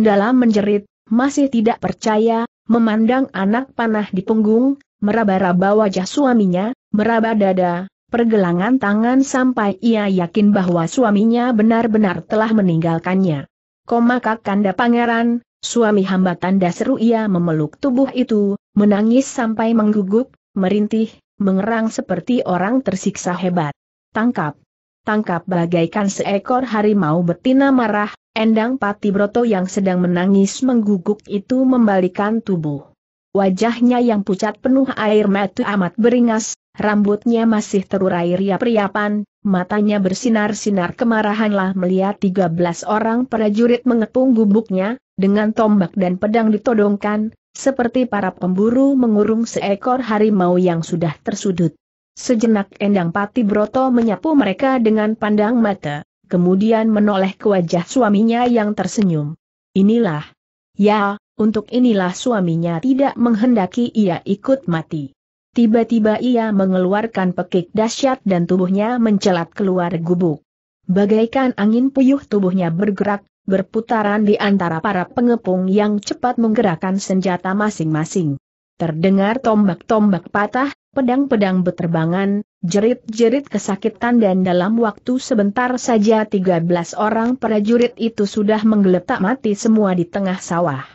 dalam menjerit, masih tidak percaya, memandang anak panah di punggung, meraba-raba wajah suaminya, meraba dada, pergelangan tangan sampai ia yakin bahwa suaminya benar-benar telah meninggalkannya. Koma kakanda pangeran, suami hamba tanda seru ia memeluk tubuh itu, menangis sampai menggugup, merintih, mengerang seperti orang tersiksa hebat. Tangkap! Tangkap bagaikan seekor harimau betina marah, Endang Pati Broto yang sedang menangis mengguguk itu membalikan tubuh. Wajahnya yang pucat penuh air mata amat beringas, rambutnya masih terurai riap-riapan, matanya bersinar-sinar kemarahanlah melihat 13 orang prajurit mengepung gubuknya, dengan tombak dan pedang ditodongkan, seperti para pemburu mengurung seekor harimau yang sudah tersudut. Sejenak Endang Pati Broto menyapu mereka dengan pandang mata, kemudian menoleh ke wajah suaminya yang tersenyum. Inilah. Ya, untuk inilah suaminya tidak menghendaki ia ikut mati. Tiba-tiba ia mengeluarkan pekik dahsyat dan tubuhnya mencelat keluar gubuk. Bagaikan angin puyuh tubuhnya bergerak, berputaran di antara para pengepung yang cepat menggerakkan senjata masing-masing. Terdengar tombak-tombak patah, pedang-pedang beterbangan, jerit-jerit kesakitan dan dalam waktu sebentar saja 13 orang prajurit itu sudah menggeletak mati semua di tengah sawah.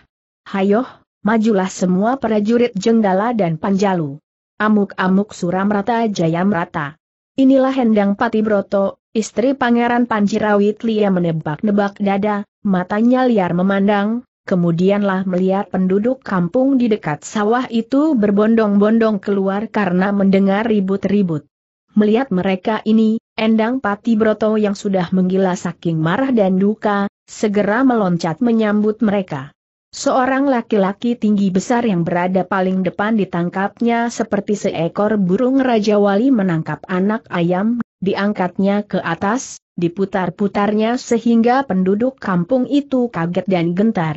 Hayoh, majulah semua prajurit Jenggala dan Panjalu. Amuk-amuk suram rata jayam rata. Inilah Hendang Patibroto, istri Pangeran Panjirawit Lia menebak-nebak dada, matanya liar memandang, kemudianlah melihat penduduk kampung di dekat sawah itu berbondong-bondong keluar karena mendengar ribut-ribut. Melihat mereka ini, Endang Pati Broto yang sudah menggila saking marah dan duka, segera meloncat menyambut mereka. Seorang laki-laki tinggi besar yang berada paling depan ditangkapnya seperti seekor burung Raja Wali menangkap anak ayam, diangkatnya ke atas, diputar-putarnya sehingga penduduk kampung itu kaget dan gentar.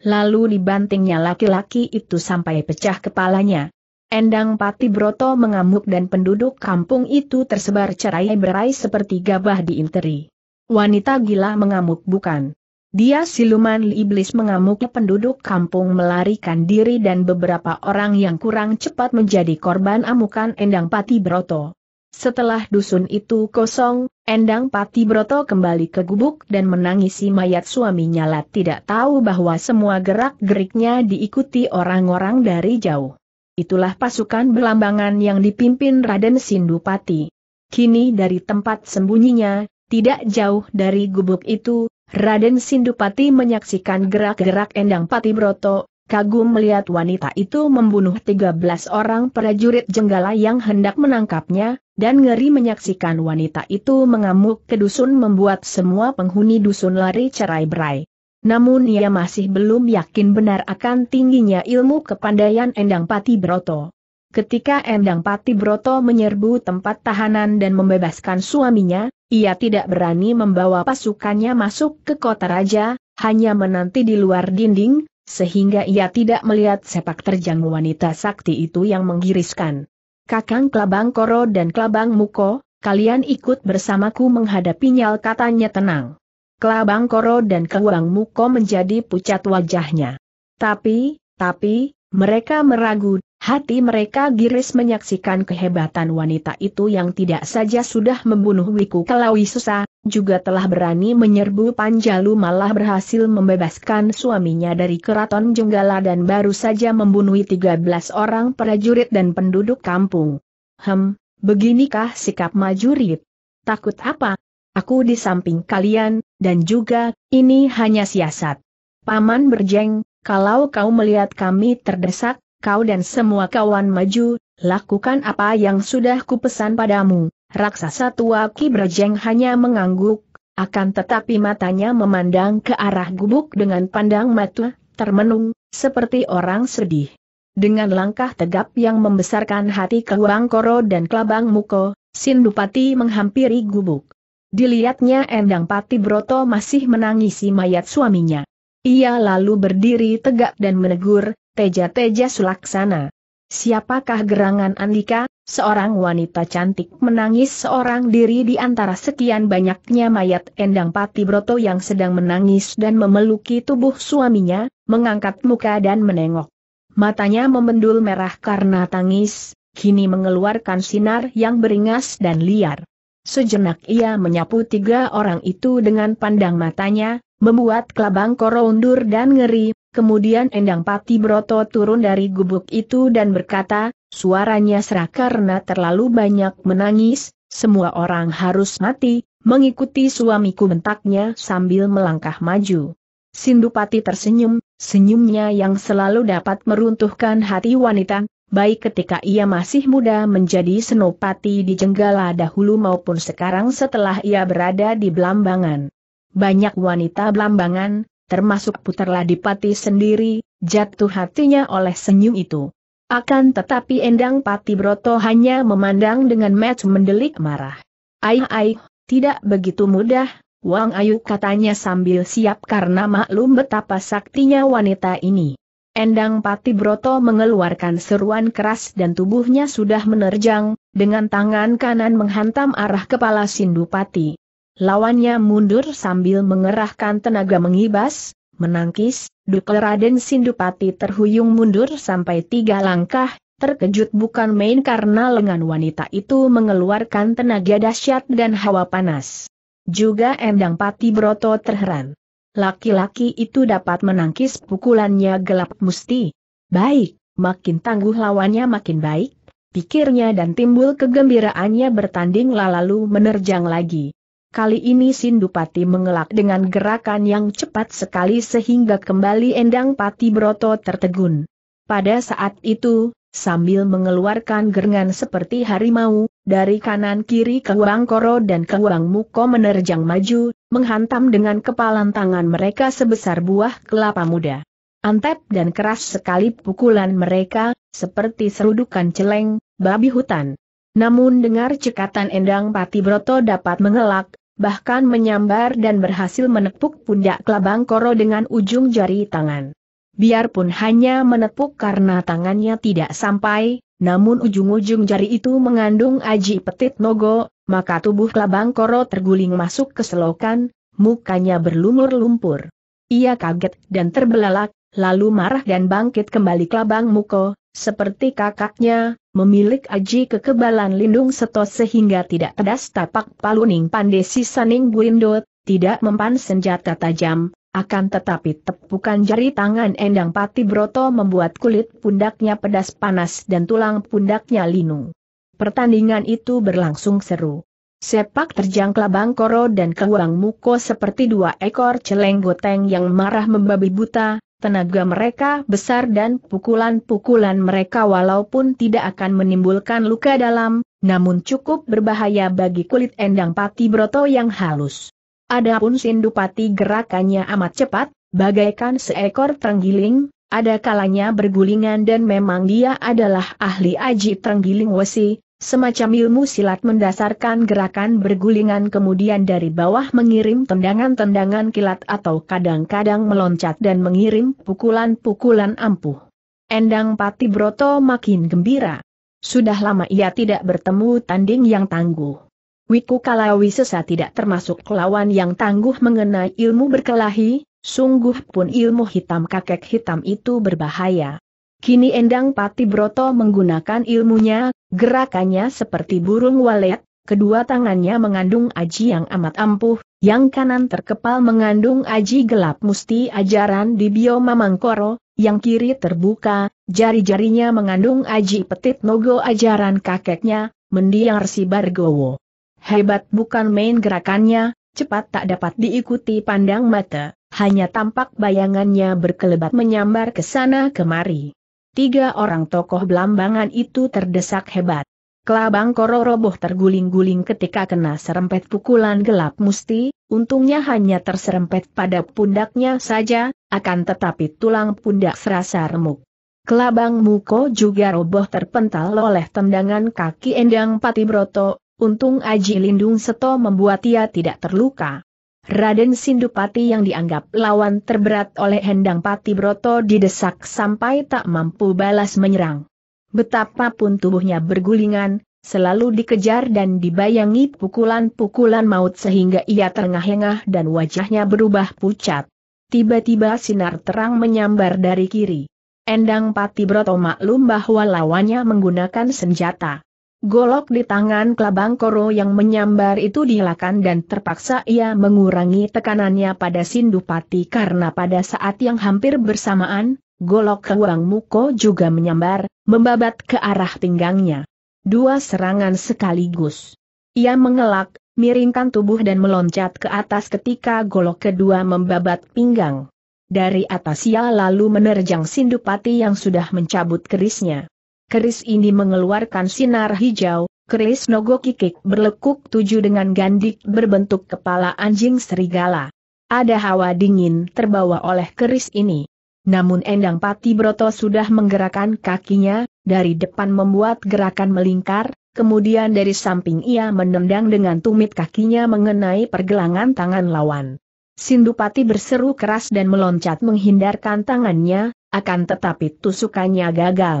Lalu dibantingnya laki-laki itu sampai pecah kepalanya. Endang Pati Broto mengamuk dan penduduk kampung itu tersebar cerai-berai seperti gabah di interi. Wanita gila mengamuk bukan? Dia siluman iblis mengamuk penduduk kampung melarikan diri dan beberapa orang yang kurang cepat menjadi korban amukan Endang Pati Broto. Setelah dusun itu kosong, Endang Pati Broto kembali ke gubuk dan menangisi mayat suaminya lah tidak tahu bahwa semua gerak-geriknya diikuti orang-orang dari jauh. Itulah pasukan belambangan yang dipimpin Raden Sindupati. Kini dari tempat sembunyinya, tidak jauh dari gubuk itu, Raden Sindupati menyaksikan gerak-gerak Endang Patibroto, kagum melihat wanita itu membunuh 13 orang prajurit jenggala yang hendak menangkapnya, dan ngeri menyaksikan wanita itu mengamuk ke dusun membuat semua penghuni dusun lari cerai berai. Namun ia masih belum yakin benar akan tingginya ilmu kepandaian Endang Pati Broto. Ketika Endang Pati Broto menyerbu tempat tahanan dan membebaskan suaminya, ia tidak berani membawa pasukannya masuk ke kota raja, hanya menanti di luar dinding, sehingga ia tidak melihat sepak terjang wanita sakti itu yang menggiriskan. Kakang Klabang Koro dan Klabang Muko, kalian ikut bersamaku menghadapi nyal katanya tenang. Klabang Koro dan Klabang Muko menjadi pucat wajahnya. Tapi, tapi, mereka meragu Hati mereka giris menyaksikan kehebatan wanita itu yang tidak saja sudah membunuh Wiku Kalawi Susa, juga telah berani menyerbu Panjalu malah berhasil membebaskan suaminya dari keraton Jenggala dan baru saja membunuh 13 orang prajurit dan penduduk kampung. Hem, beginikah sikap majurit? Takut apa? Aku di samping kalian, dan juga, ini hanya siasat. Paman berjeng, kalau kau melihat kami terdesak, kau dan semua kawan maju, lakukan apa yang sudah kupesan padamu. Raksasa tua Ki Brejeng hanya mengangguk, akan tetapi matanya memandang ke arah gubuk dengan pandang mata, termenung, seperti orang sedih. Dengan langkah tegap yang membesarkan hati Keluang Koro dan Kelabang Muko, Sindupati menghampiri gubuk. Dilihatnya Endang Pati Broto masih menangisi mayat suaminya. Ia lalu berdiri tegak dan menegur, Teja-teja sulaksana. Siapakah gerangan Andika, seorang wanita cantik menangis seorang diri di antara sekian banyaknya mayat Endang Pati Broto yang sedang menangis dan memeluki tubuh suaminya, mengangkat muka dan menengok. Matanya memendul merah karena tangis, kini mengeluarkan sinar yang beringas dan liar. Sejenak ia menyapu tiga orang itu dengan pandang matanya, membuat kelabang koro undur dan ngeri, Kemudian Endang Pati Broto turun dari gubuk itu dan berkata, suaranya serak karena terlalu banyak menangis, semua orang harus mati, mengikuti suamiku bentaknya sambil melangkah maju. Sindupati tersenyum, senyumnya yang selalu dapat meruntuhkan hati wanita, baik ketika ia masih muda menjadi senopati di Jenggala dahulu maupun sekarang setelah ia berada di Blambangan. Banyak wanita Blambangan termasuk Puterla Dipati sendiri, jatuh hatinya oleh senyum itu. Akan tetapi Endang Pati Broto hanya memandang dengan match mendelik marah. Aih aih, tidak begitu mudah, Wang Ayu katanya sambil siap karena maklum betapa saktinya wanita ini. Endang Pati Broto mengeluarkan seruan keras dan tubuhnya sudah menerjang, dengan tangan kanan menghantam arah kepala Sindupati. Lawannya mundur sambil mengerahkan tenaga mengibas, menangkis, Dukel Raden Sindupati terhuyung mundur sampai tiga langkah, terkejut bukan main karena lengan wanita itu mengeluarkan tenaga dahsyat dan hawa panas. Juga Endang Pati Broto terheran. Laki-laki itu dapat menangkis pukulannya gelap musti. Baik, makin tangguh lawannya makin baik, pikirnya dan timbul kegembiraannya bertanding lalu menerjang lagi. Kali ini Sindupati mengelak dengan gerakan yang cepat sekali sehingga kembali Endang Pati Broto tertegun. Pada saat itu, sambil mengeluarkan gerengan seperti harimau, dari kanan kiri Kewang Koro dan Kewang Muko menerjang maju, menghantam dengan kepalan tangan mereka sebesar buah kelapa muda. Antep dan keras sekali pukulan mereka, seperti serudukan celeng, babi hutan. Namun dengar cekatan Endang Pati Broto dapat mengelak, bahkan menyambar dan berhasil menepuk pundak Labang Koro dengan ujung jari tangan. Biarpun hanya menepuk karena tangannya tidak sampai, namun ujung-ujung jari itu mengandung aji petit nogo, maka tubuh Labang Koro terguling masuk ke selokan, mukanya berlumur lumpur. Ia kaget dan terbelalak, lalu marah dan bangkit kembali kelabang Muko, seperti kakaknya, memilik aji kekebalan lindung seto sehingga tidak pedas tapak paluning pandesi saning guindot, tidak mempan senjata tajam, akan tetapi tepukan jari tangan Endang Pati Broto membuat kulit pundaknya pedas panas dan tulang pundaknya linu. Pertandingan itu berlangsung seru. Sepak terjang Kelabang Koro dan Kewang Muko seperti dua ekor celeng goteng yang marah membabi buta, Tenaga mereka besar dan pukulan-pukulan mereka walaupun tidak akan menimbulkan luka dalam, namun cukup berbahaya bagi kulit endang Pati Broto yang halus. Adapun Sindupati gerakannya amat cepat, bagaikan seekor terenggiling, ada kalanya bergulingan dan memang dia adalah ahli aji terenggiling wesi, Semacam ilmu silat mendasarkan gerakan bergulingan kemudian dari bawah mengirim tendangan-tendangan kilat atau kadang-kadang meloncat dan mengirim pukulan-pukulan ampuh. Endang Pati Broto makin gembira. Sudah lama ia tidak bertemu tanding yang tangguh. Wiku Kalawi Kalawisesa tidak termasuk lawan yang tangguh mengenai ilmu berkelahi, sungguh pun ilmu hitam kakek hitam itu berbahaya. Kini Endang Pati Broto menggunakan ilmunya, gerakannya seperti burung walet, kedua tangannya mengandung aji yang amat ampuh, yang kanan terkepal mengandung aji gelap musti ajaran di bioma Mangkoro, yang kiri terbuka, jari-jarinya mengandung aji petit nogo ajaran kakeknya, mendiang resi Bargowo. Hebat bukan main gerakannya, cepat tak dapat diikuti pandang mata, hanya tampak bayangannya berkelebat menyambar ke sana kemari tiga orang tokoh belambangan itu terdesak hebat. Kelabang Koro roboh terguling-guling ketika kena serempet pukulan gelap musti, untungnya hanya terserempet pada pundaknya saja, akan tetapi tulang pundak serasa remuk. Kelabang Muko juga roboh terpental oleh tendangan kaki Endang Patibroto, untung Aji Lindung Seto membuat ia tidak terluka. Raden Sindupati yang dianggap lawan terberat oleh Hendang Pati Broto didesak sampai tak mampu balas menyerang. Betapapun tubuhnya bergulingan, selalu dikejar dan dibayangi pukulan-pukulan maut sehingga ia terengah-engah dan wajahnya berubah pucat. Tiba-tiba sinar terang menyambar dari kiri. Endang Pati Broto maklum bahwa lawannya menggunakan senjata. Golok di tangan kelabang koro yang menyambar itu dihilangkan dan terpaksa ia mengurangi tekanannya pada Sindupati karena pada saat yang hampir bersamaan, golok kewang Muko juga menyambar, membabat ke arah pinggangnya. Dua serangan sekaligus. Ia mengelak, miringkan tubuh dan meloncat ke atas ketika golok kedua membabat pinggang. Dari atas ia lalu menerjang Sindupati yang sudah mencabut kerisnya keris ini mengeluarkan sinar hijau, keris nogo kikik berlekuk tujuh dengan gandik berbentuk kepala anjing serigala. Ada hawa dingin terbawa oleh keris ini. Namun Endang Pati Broto sudah menggerakkan kakinya, dari depan membuat gerakan melingkar, kemudian dari samping ia menendang dengan tumit kakinya mengenai pergelangan tangan lawan. Sindupati berseru keras dan meloncat menghindarkan tangannya, akan tetapi tusukannya gagal.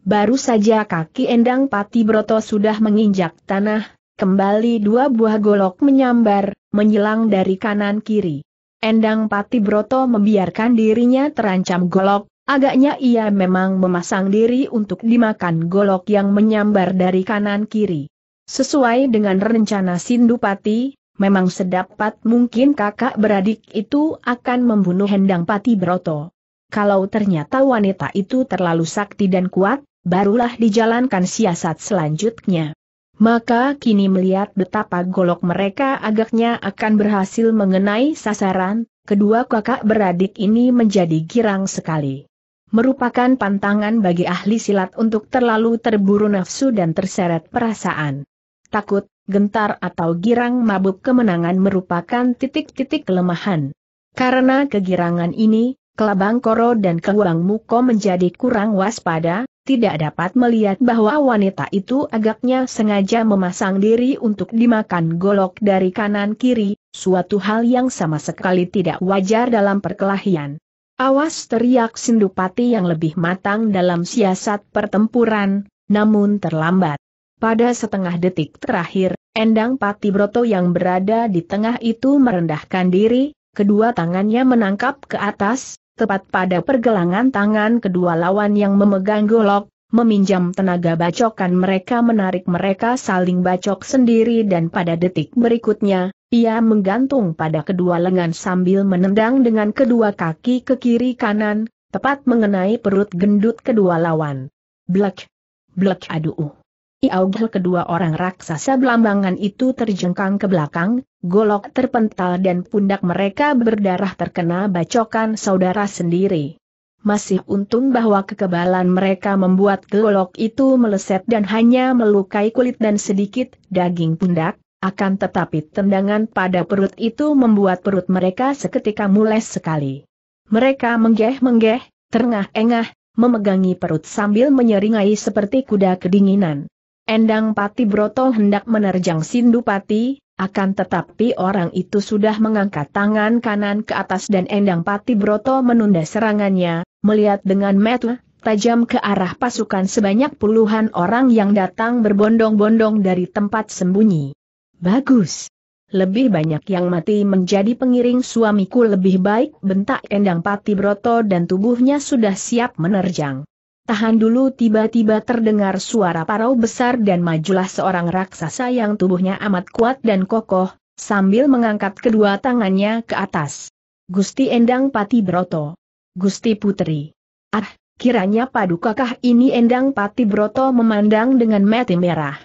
Baru saja kaki Endang Pati Broto sudah menginjak tanah, kembali dua buah golok menyambar, menyilang dari kanan kiri. Endang Pati Broto membiarkan dirinya terancam golok, agaknya ia memang memasang diri untuk dimakan golok yang menyambar dari kanan kiri. Sesuai dengan rencana Sindupati, memang sedapat mungkin kakak beradik itu akan membunuh Endang Pati Broto. Kalau ternyata wanita itu terlalu sakti dan kuat, barulah dijalankan siasat selanjutnya. Maka kini melihat betapa golok mereka agaknya akan berhasil mengenai sasaran, kedua kakak beradik ini menjadi girang sekali. Merupakan pantangan bagi ahli silat untuk terlalu terburu nafsu dan terseret perasaan. Takut, gentar atau girang mabuk kemenangan merupakan titik-titik kelemahan. Karena kegirangan ini, Kelabang Koro dan Kewang Muko menjadi kurang waspada, tidak dapat melihat bahwa wanita itu agaknya sengaja memasang diri untuk dimakan golok dari kanan kiri, suatu hal yang sama sekali tidak wajar dalam perkelahian. Awas teriak Sindupati yang lebih matang dalam siasat pertempuran, namun terlambat. Pada setengah detik terakhir, Endang Pati Broto yang berada di tengah itu merendahkan diri, kedua tangannya menangkap ke atas, tepat pada pergelangan tangan kedua lawan yang memegang golok, meminjam tenaga bacokan mereka menarik mereka saling bacok sendiri dan pada detik berikutnya, ia menggantung pada kedua lengan sambil menendang dengan kedua kaki ke kiri kanan, tepat mengenai perut gendut kedua lawan. Blek! Blek aduh! Iaugel kedua orang raksasa belambangan itu terjengkang ke belakang, golok terpental dan pundak mereka berdarah terkena bacokan saudara sendiri. Masih untung bahwa kekebalan mereka membuat golok itu meleset dan hanya melukai kulit dan sedikit daging pundak, akan tetapi tendangan pada perut itu membuat perut mereka seketika mules sekali. Mereka menggeh-menggeh, terengah-engah, memegangi perut sambil menyeringai seperti kuda kedinginan. Endang Pati Broto hendak menerjang Sindupati, akan tetapi orang itu sudah mengangkat tangan kanan ke atas dan Endang Pati Broto menunda serangannya, melihat dengan metu, tajam ke arah pasukan sebanyak puluhan orang yang datang berbondong-bondong dari tempat sembunyi. Bagus. Lebih banyak yang mati menjadi pengiring suamiku lebih baik bentak Endang Pati Broto dan tubuhnya sudah siap menerjang. Tahan dulu tiba-tiba terdengar suara parau besar dan majulah seorang raksasa yang tubuhnya amat kuat dan kokoh, sambil mengangkat kedua tangannya ke atas. Gusti Endang Pati Broto. Gusti Putri. Ah, kiranya padukakah ini Endang Pati Broto memandang dengan mati merah.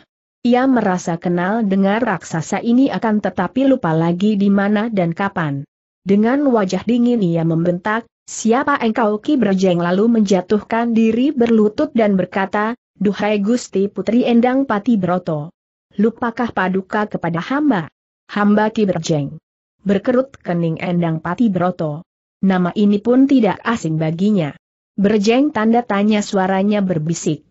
Ia merasa kenal dengan raksasa ini akan tetapi lupa lagi di mana dan kapan. Dengan wajah dingin ia membentak, Siapa engkau Ki Brejeng lalu menjatuhkan diri berlutut dan berkata, Duhai Gusti Putri Endang Pati Broto. Lupakah paduka kepada hamba? Hamba Ki Brejeng. Berkerut kening Endang Pati Broto. Nama ini pun tidak asing baginya. Brejeng tanda tanya suaranya berbisik.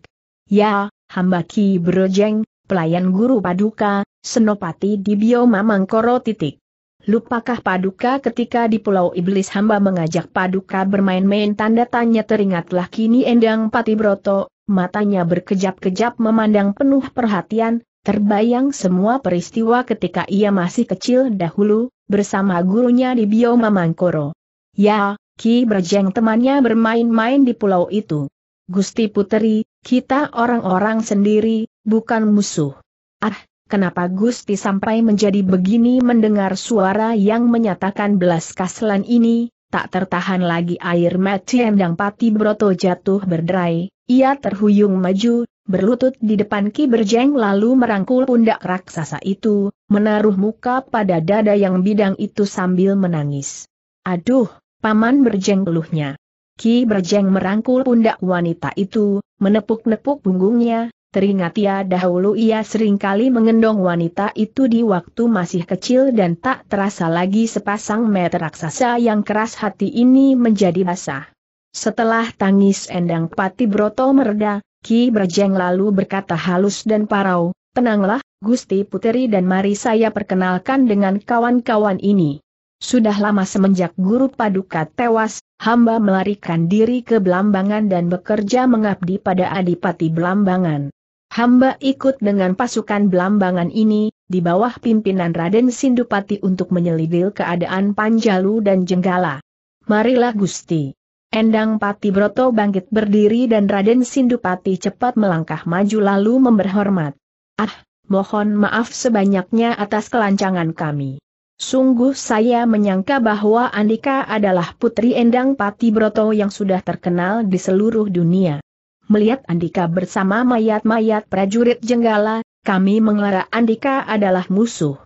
Ya, hamba Ki Brejeng, pelayan guru paduka, Senopati di Bioma Mangkoro titik. Lupakah Paduka ketika di Pulau Iblis hamba mengajak Paduka bermain-main tanda tanya teringatlah kini Endang Pati Broto. matanya berkejap-kejap memandang penuh perhatian, terbayang semua peristiwa ketika ia masih kecil dahulu, bersama gurunya di Bioma Mangkoro. Ya, Ki Brajeng temannya bermain-main di pulau itu. Gusti Puteri, kita orang-orang sendiri, bukan musuh. Ah, kenapa Gusti sampai menjadi begini mendengar suara yang menyatakan belas kasihan ini, tak tertahan lagi air mati Endang Pati Broto jatuh berderai, ia terhuyung maju, berlutut di depan Ki Berjeng lalu merangkul pundak raksasa itu, menaruh muka pada dada yang bidang itu sambil menangis. Aduh, paman Berjeng keluhnya. Ki Berjeng merangkul pundak wanita itu, menepuk-nepuk punggungnya, Teringat ia ya, dahulu ia seringkali mengendong wanita itu di waktu masih kecil dan tak terasa lagi sepasang mata raksasa yang keras hati ini menjadi basah. Setelah tangis Endang Pati Broto mereda, Ki Berjang lalu berkata halus dan parau, tenanglah, Gusti Puteri dan mari saya perkenalkan dengan kawan-kawan ini. Sudah lama semenjak guru paduka tewas, hamba melarikan diri ke Belambangan dan bekerja mengabdi pada Adipati Belambangan. Hamba ikut dengan pasukan belambangan ini, di bawah pimpinan Raden Sindupati untuk menyelidil keadaan Panjalu dan Jenggala. Marilah Gusti. Endang Pati Broto bangkit berdiri dan Raden Sindupati cepat melangkah maju lalu memberhormat. Ah, mohon maaf sebanyaknya atas kelancangan kami. Sungguh saya menyangka bahwa Andika adalah putri Endang Pati Broto yang sudah terkenal di seluruh dunia melihat Andika bersama mayat-mayat prajurit Jenggala, kami mengira Andika adalah musuh.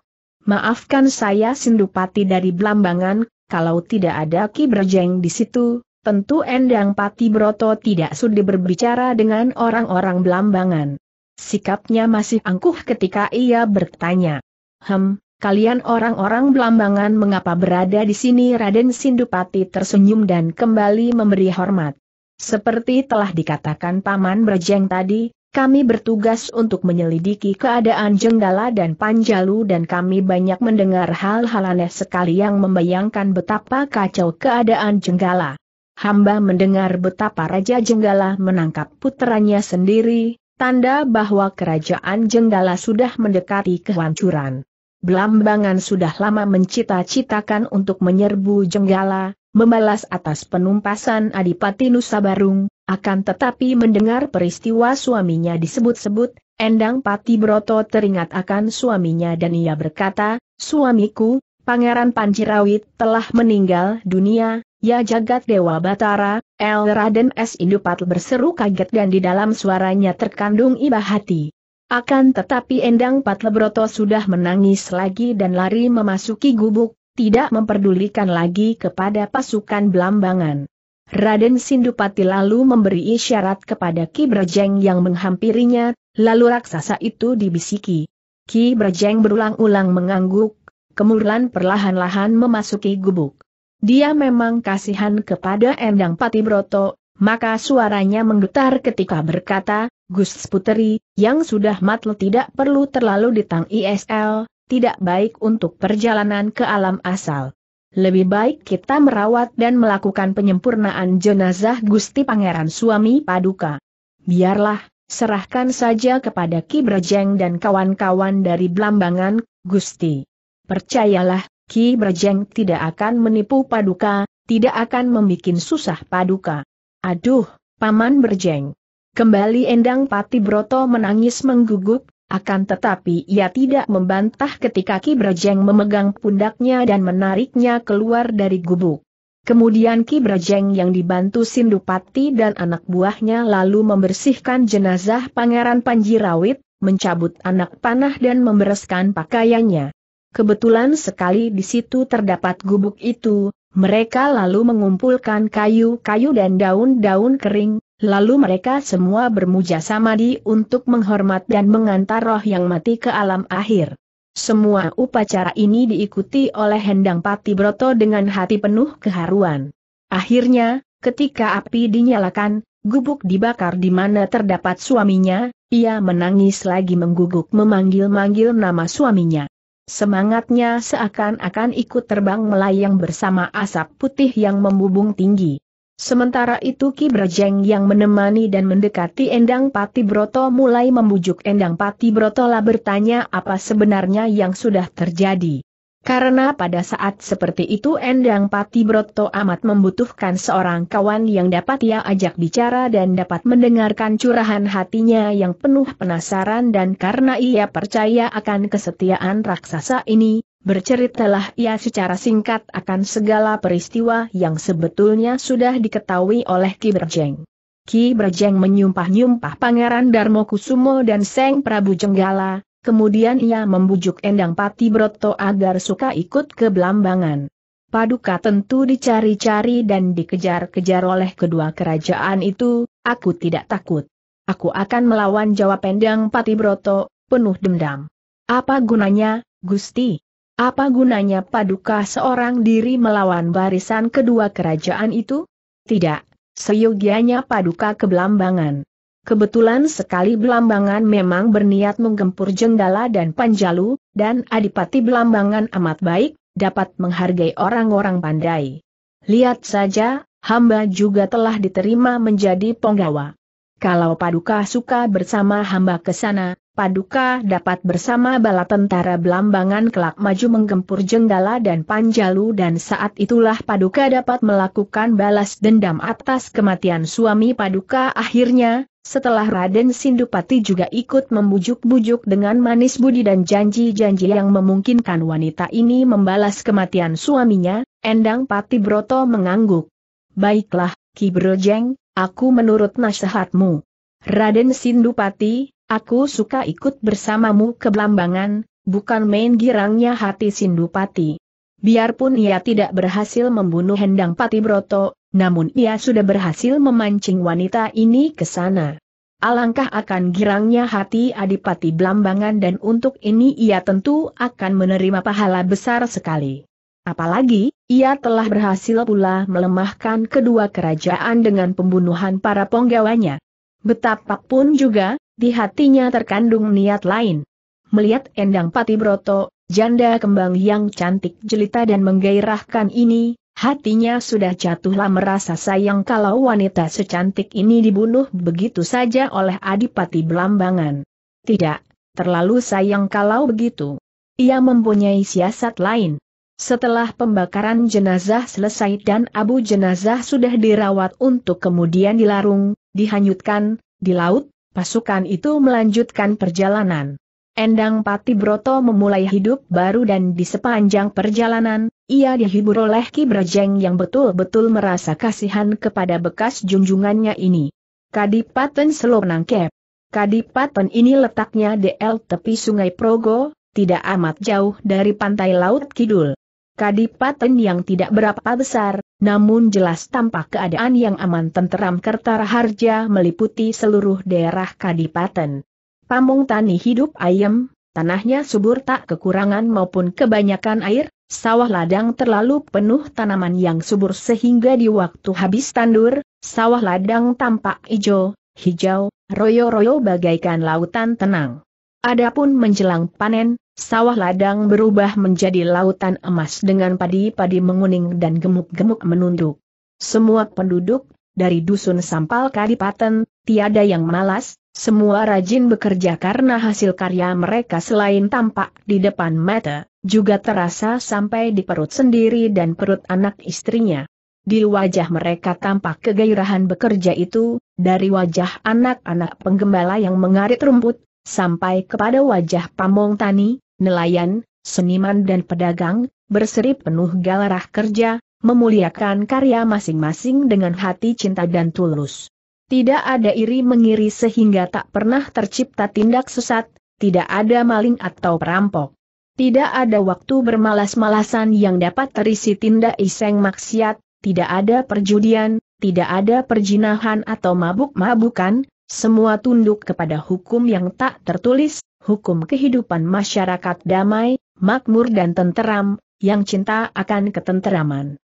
Maafkan saya Sindupati dari Blambangan, kalau tidak ada Ki Berjeng di situ, tentu Endang Pati Broto tidak sudi berbicara dengan orang-orang Blambangan. Sikapnya masih angkuh ketika ia bertanya. Hem, kalian orang-orang Blambangan mengapa berada di sini Raden Sindupati tersenyum dan kembali memberi hormat. Seperti telah dikatakan Paman Brejeng tadi, kami bertugas untuk menyelidiki keadaan Jenggala dan Panjalu dan kami banyak mendengar hal-hal aneh sekali yang membayangkan betapa kacau keadaan Jenggala. Hamba mendengar betapa Raja Jenggala menangkap putranya sendiri, tanda bahwa kerajaan Jenggala sudah mendekati kehancuran. Belambangan sudah lama mencita-citakan untuk menyerbu Jenggala, membalas atas penumpasan Adipati Nusa Barung, akan tetapi mendengar peristiwa suaminya disebut-sebut, Endang Pati Broto teringat akan suaminya dan ia berkata, Suamiku, Pangeran Panjirawit telah meninggal dunia, ya jagat Dewa Batara, El Raden S. Indupat berseru kaget dan di dalam suaranya terkandung iba hati. Akan tetapi Endang Patlebroto sudah menangis lagi dan lari memasuki gubuk, tidak memperdulikan lagi kepada pasukan belambangan. Raden Sindupati lalu memberi isyarat kepada Ki Brajeng yang menghampirinya, lalu raksasa itu dibisiki. Ki Brajeng berulang-ulang mengangguk, kemudian perlahan-lahan memasuki gubuk. Dia memang kasihan kepada Endang Pati Broto, maka suaranya menggetar ketika berkata, Gus Puteri, yang sudah matl tidak perlu terlalu ditang ISL, tidak baik untuk perjalanan ke alam asal. Lebih baik kita merawat dan melakukan penyempurnaan jenazah Gusti Pangeran Suami Paduka. Biarlah, serahkan saja kepada Ki Brejeng dan kawan-kawan dari Blambangan, Gusti. Percayalah, Ki Brejeng tidak akan menipu Paduka, tidak akan membuat susah Paduka. Aduh, Paman Brejeng. Kembali Endang Pati Broto menangis mengguguk, akan tetapi ia tidak membantah ketika Ki Brajeng memegang pundaknya dan menariknya keluar dari gubuk. Kemudian Ki Brajeng yang dibantu Sindupati dan anak buahnya lalu membersihkan jenazah Pangeran Panjirawit, mencabut anak panah dan membereskan pakaiannya. Kebetulan sekali di situ terdapat gubuk itu, mereka lalu mengumpulkan kayu-kayu dan daun-daun kering, Lalu mereka semua bermuja samadi untuk menghormat dan mengantar roh yang mati ke alam akhir. Semua upacara ini diikuti oleh Hendang Pati Broto dengan hati penuh keharuan. Akhirnya, ketika api dinyalakan, gubuk dibakar di mana terdapat suaminya, ia menangis lagi mengguguk memanggil-manggil nama suaminya. Semangatnya seakan-akan ikut terbang melayang bersama asap putih yang membubung tinggi. Sementara itu Ki Brajeng yang menemani dan mendekati Endang Pati Broto mulai membujuk Endang Pati Broto lah bertanya apa sebenarnya yang sudah terjadi. Karena pada saat seperti itu Endang Pati Broto amat membutuhkan seorang kawan yang dapat ia ajak bicara dan dapat mendengarkan curahan hatinya yang penuh penasaran dan karena ia percaya akan kesetiaan raksasa ini, Berceritalah ia secara singkat akan segala peristiwa yang sebetulnya sudah diketahui oleh Ki Berjeng. Ki Berjeng menyumpah-nyumpah Pangeran Darmo Kusumo dan Seng Prabu Jenggala, kemudian ia membujuk Endang Pati Broto agar suka ikut ke Belambangan. Paduka tentu dicari-cari dan dikejar-kejar oleh kedua kerajaan itu, aku tidak takut. Aku akan melawan jawab Endang Pati Broto, penuh dendam. Apa gunanya, Gusti? Apa gunanya paduka seorang diri melawan barisan kedua kerajaan itu? Tidak, seyogianya paduka kebelambangan. Kebetulan sekali Belambangan memang berniat menggempur Jenggala dan Panjalu, dan Adipati Belambangan amat baik, dapat menghargai orang-orang pandai. Lihat saja, hamba juga telah diterima menjadi penggawa. Kalau paduka suka bersama hamba ke sana, Paduka dapat bersama bala tentara belambangan kelak maju menggempur Jenggala dan Panjalu dan saat itulah Paduka dapat melakukan balas dendam atas kematian suami Paduka akhirnya, setelah Raden Sindupati juga ikut membujuk-bujuk dengan manis budi dan janji-janji yang memungkinkan wanita ini membalas kematian suaminya, Endang Pati Broto mengangguk. Baiklah, Ki Brojeng, aku menurut nasihatmu. Raden Sindupati, Aku suka ikut bersamamu ke Blambangan, bukan main girangnya hati Sindupati. Biarpun ia tidak berhasil membunuh Hendang Pati Broto, namun ia sudah berhasil memancing wanita ini ke sana. Alangkah akan girangnya hati Adipati Blambangan dan untuk ini ia tentu akan menerima pahala besar sekali. Apalagi, ia telah berhasil pula melemahkan kedua kerajaan dengan pembunuhan para penggawanya. Betapapun juga, di hatinya terkandung niat lain. Melihat Endang Patibroto, janda kembang yang cantik jelita dan menggairahkan ini, hatinya sudah jatuhlah merasa sayang kalau wanita secantik ini dibunuh begitu saja oleh Adipati Belambangan. Tidak, terlalu sayang kalau begitu. Ia mempunyai siasat lain. Setelah pembakaran jenazah selesai dan abu jenazah sudah dirawat untuk kemudian dilarung, dihanyutkan, di laut, pasukan itu melanjutkan perjalanan. Endang Pati Broto memulai hidup baru dan di sepanjang perjalanan, ia dihibur oleh Ki Brajeng yang betul-betul merasa kasihan kepada bekas junjungannya ini. Kadipaten Selo Nangkep Kadipaten ini letaknya di el tepi sungai Progo, tidak amat jauh dari pantai Laut Kidul kadipaten yang tidak berapa besar, namun jelas tampak keadaan yang aman tenteram Harja meliputi seluruh daerah kadipaten. Pamung tani hidup ayam, tanahnya subur tak kekurangan maupun kebanyakan air, sawah ladang terlalu penuh tanaman yang subur sehingga di waktu habis tandur, sawah ladang tampak hijau, hijau, royo-royo bagaikan lautan tenang. Adapun menjelang panen, Sawah ladang berubah menjadi lautan emas dengan padi-padi menguning dan gemuk-gemuk menunduk. Semua penduduk, dari dusun sampal kadipaten, tiada yang malas, semua rajin bekerja karena hasil karya mereka selain tampak di depan mata, juga terasa sampai di perut sendiri dan perut anak istrinya. Di wajah mereka tampak kegairahan bekerja itu, dari wajah anak-anak penggembala yang mengarit rumput, sampai kepada wajah pamong tani, nelayan, seniman dan pedagang, berseri penuh galarah kerja, memuliakan karya masing-masing dengan hati cinta dan tulus. Tidak ada iri mengiri sehingga tak pernah tercipta tindak sesat, tidak ada maling atau perampok. Tidak ada waktu bermalas-malasan yang dapat terisi tindak iseng maksiat, tidak ada perjudian, tidak ada perjinahan atau mabuk-mabukan, semua tunduk kepada hukum yang tak tertulis, hukum kehidupan masyarakat damai, makmur dan tenteram, yang cinta akan ketenteraman.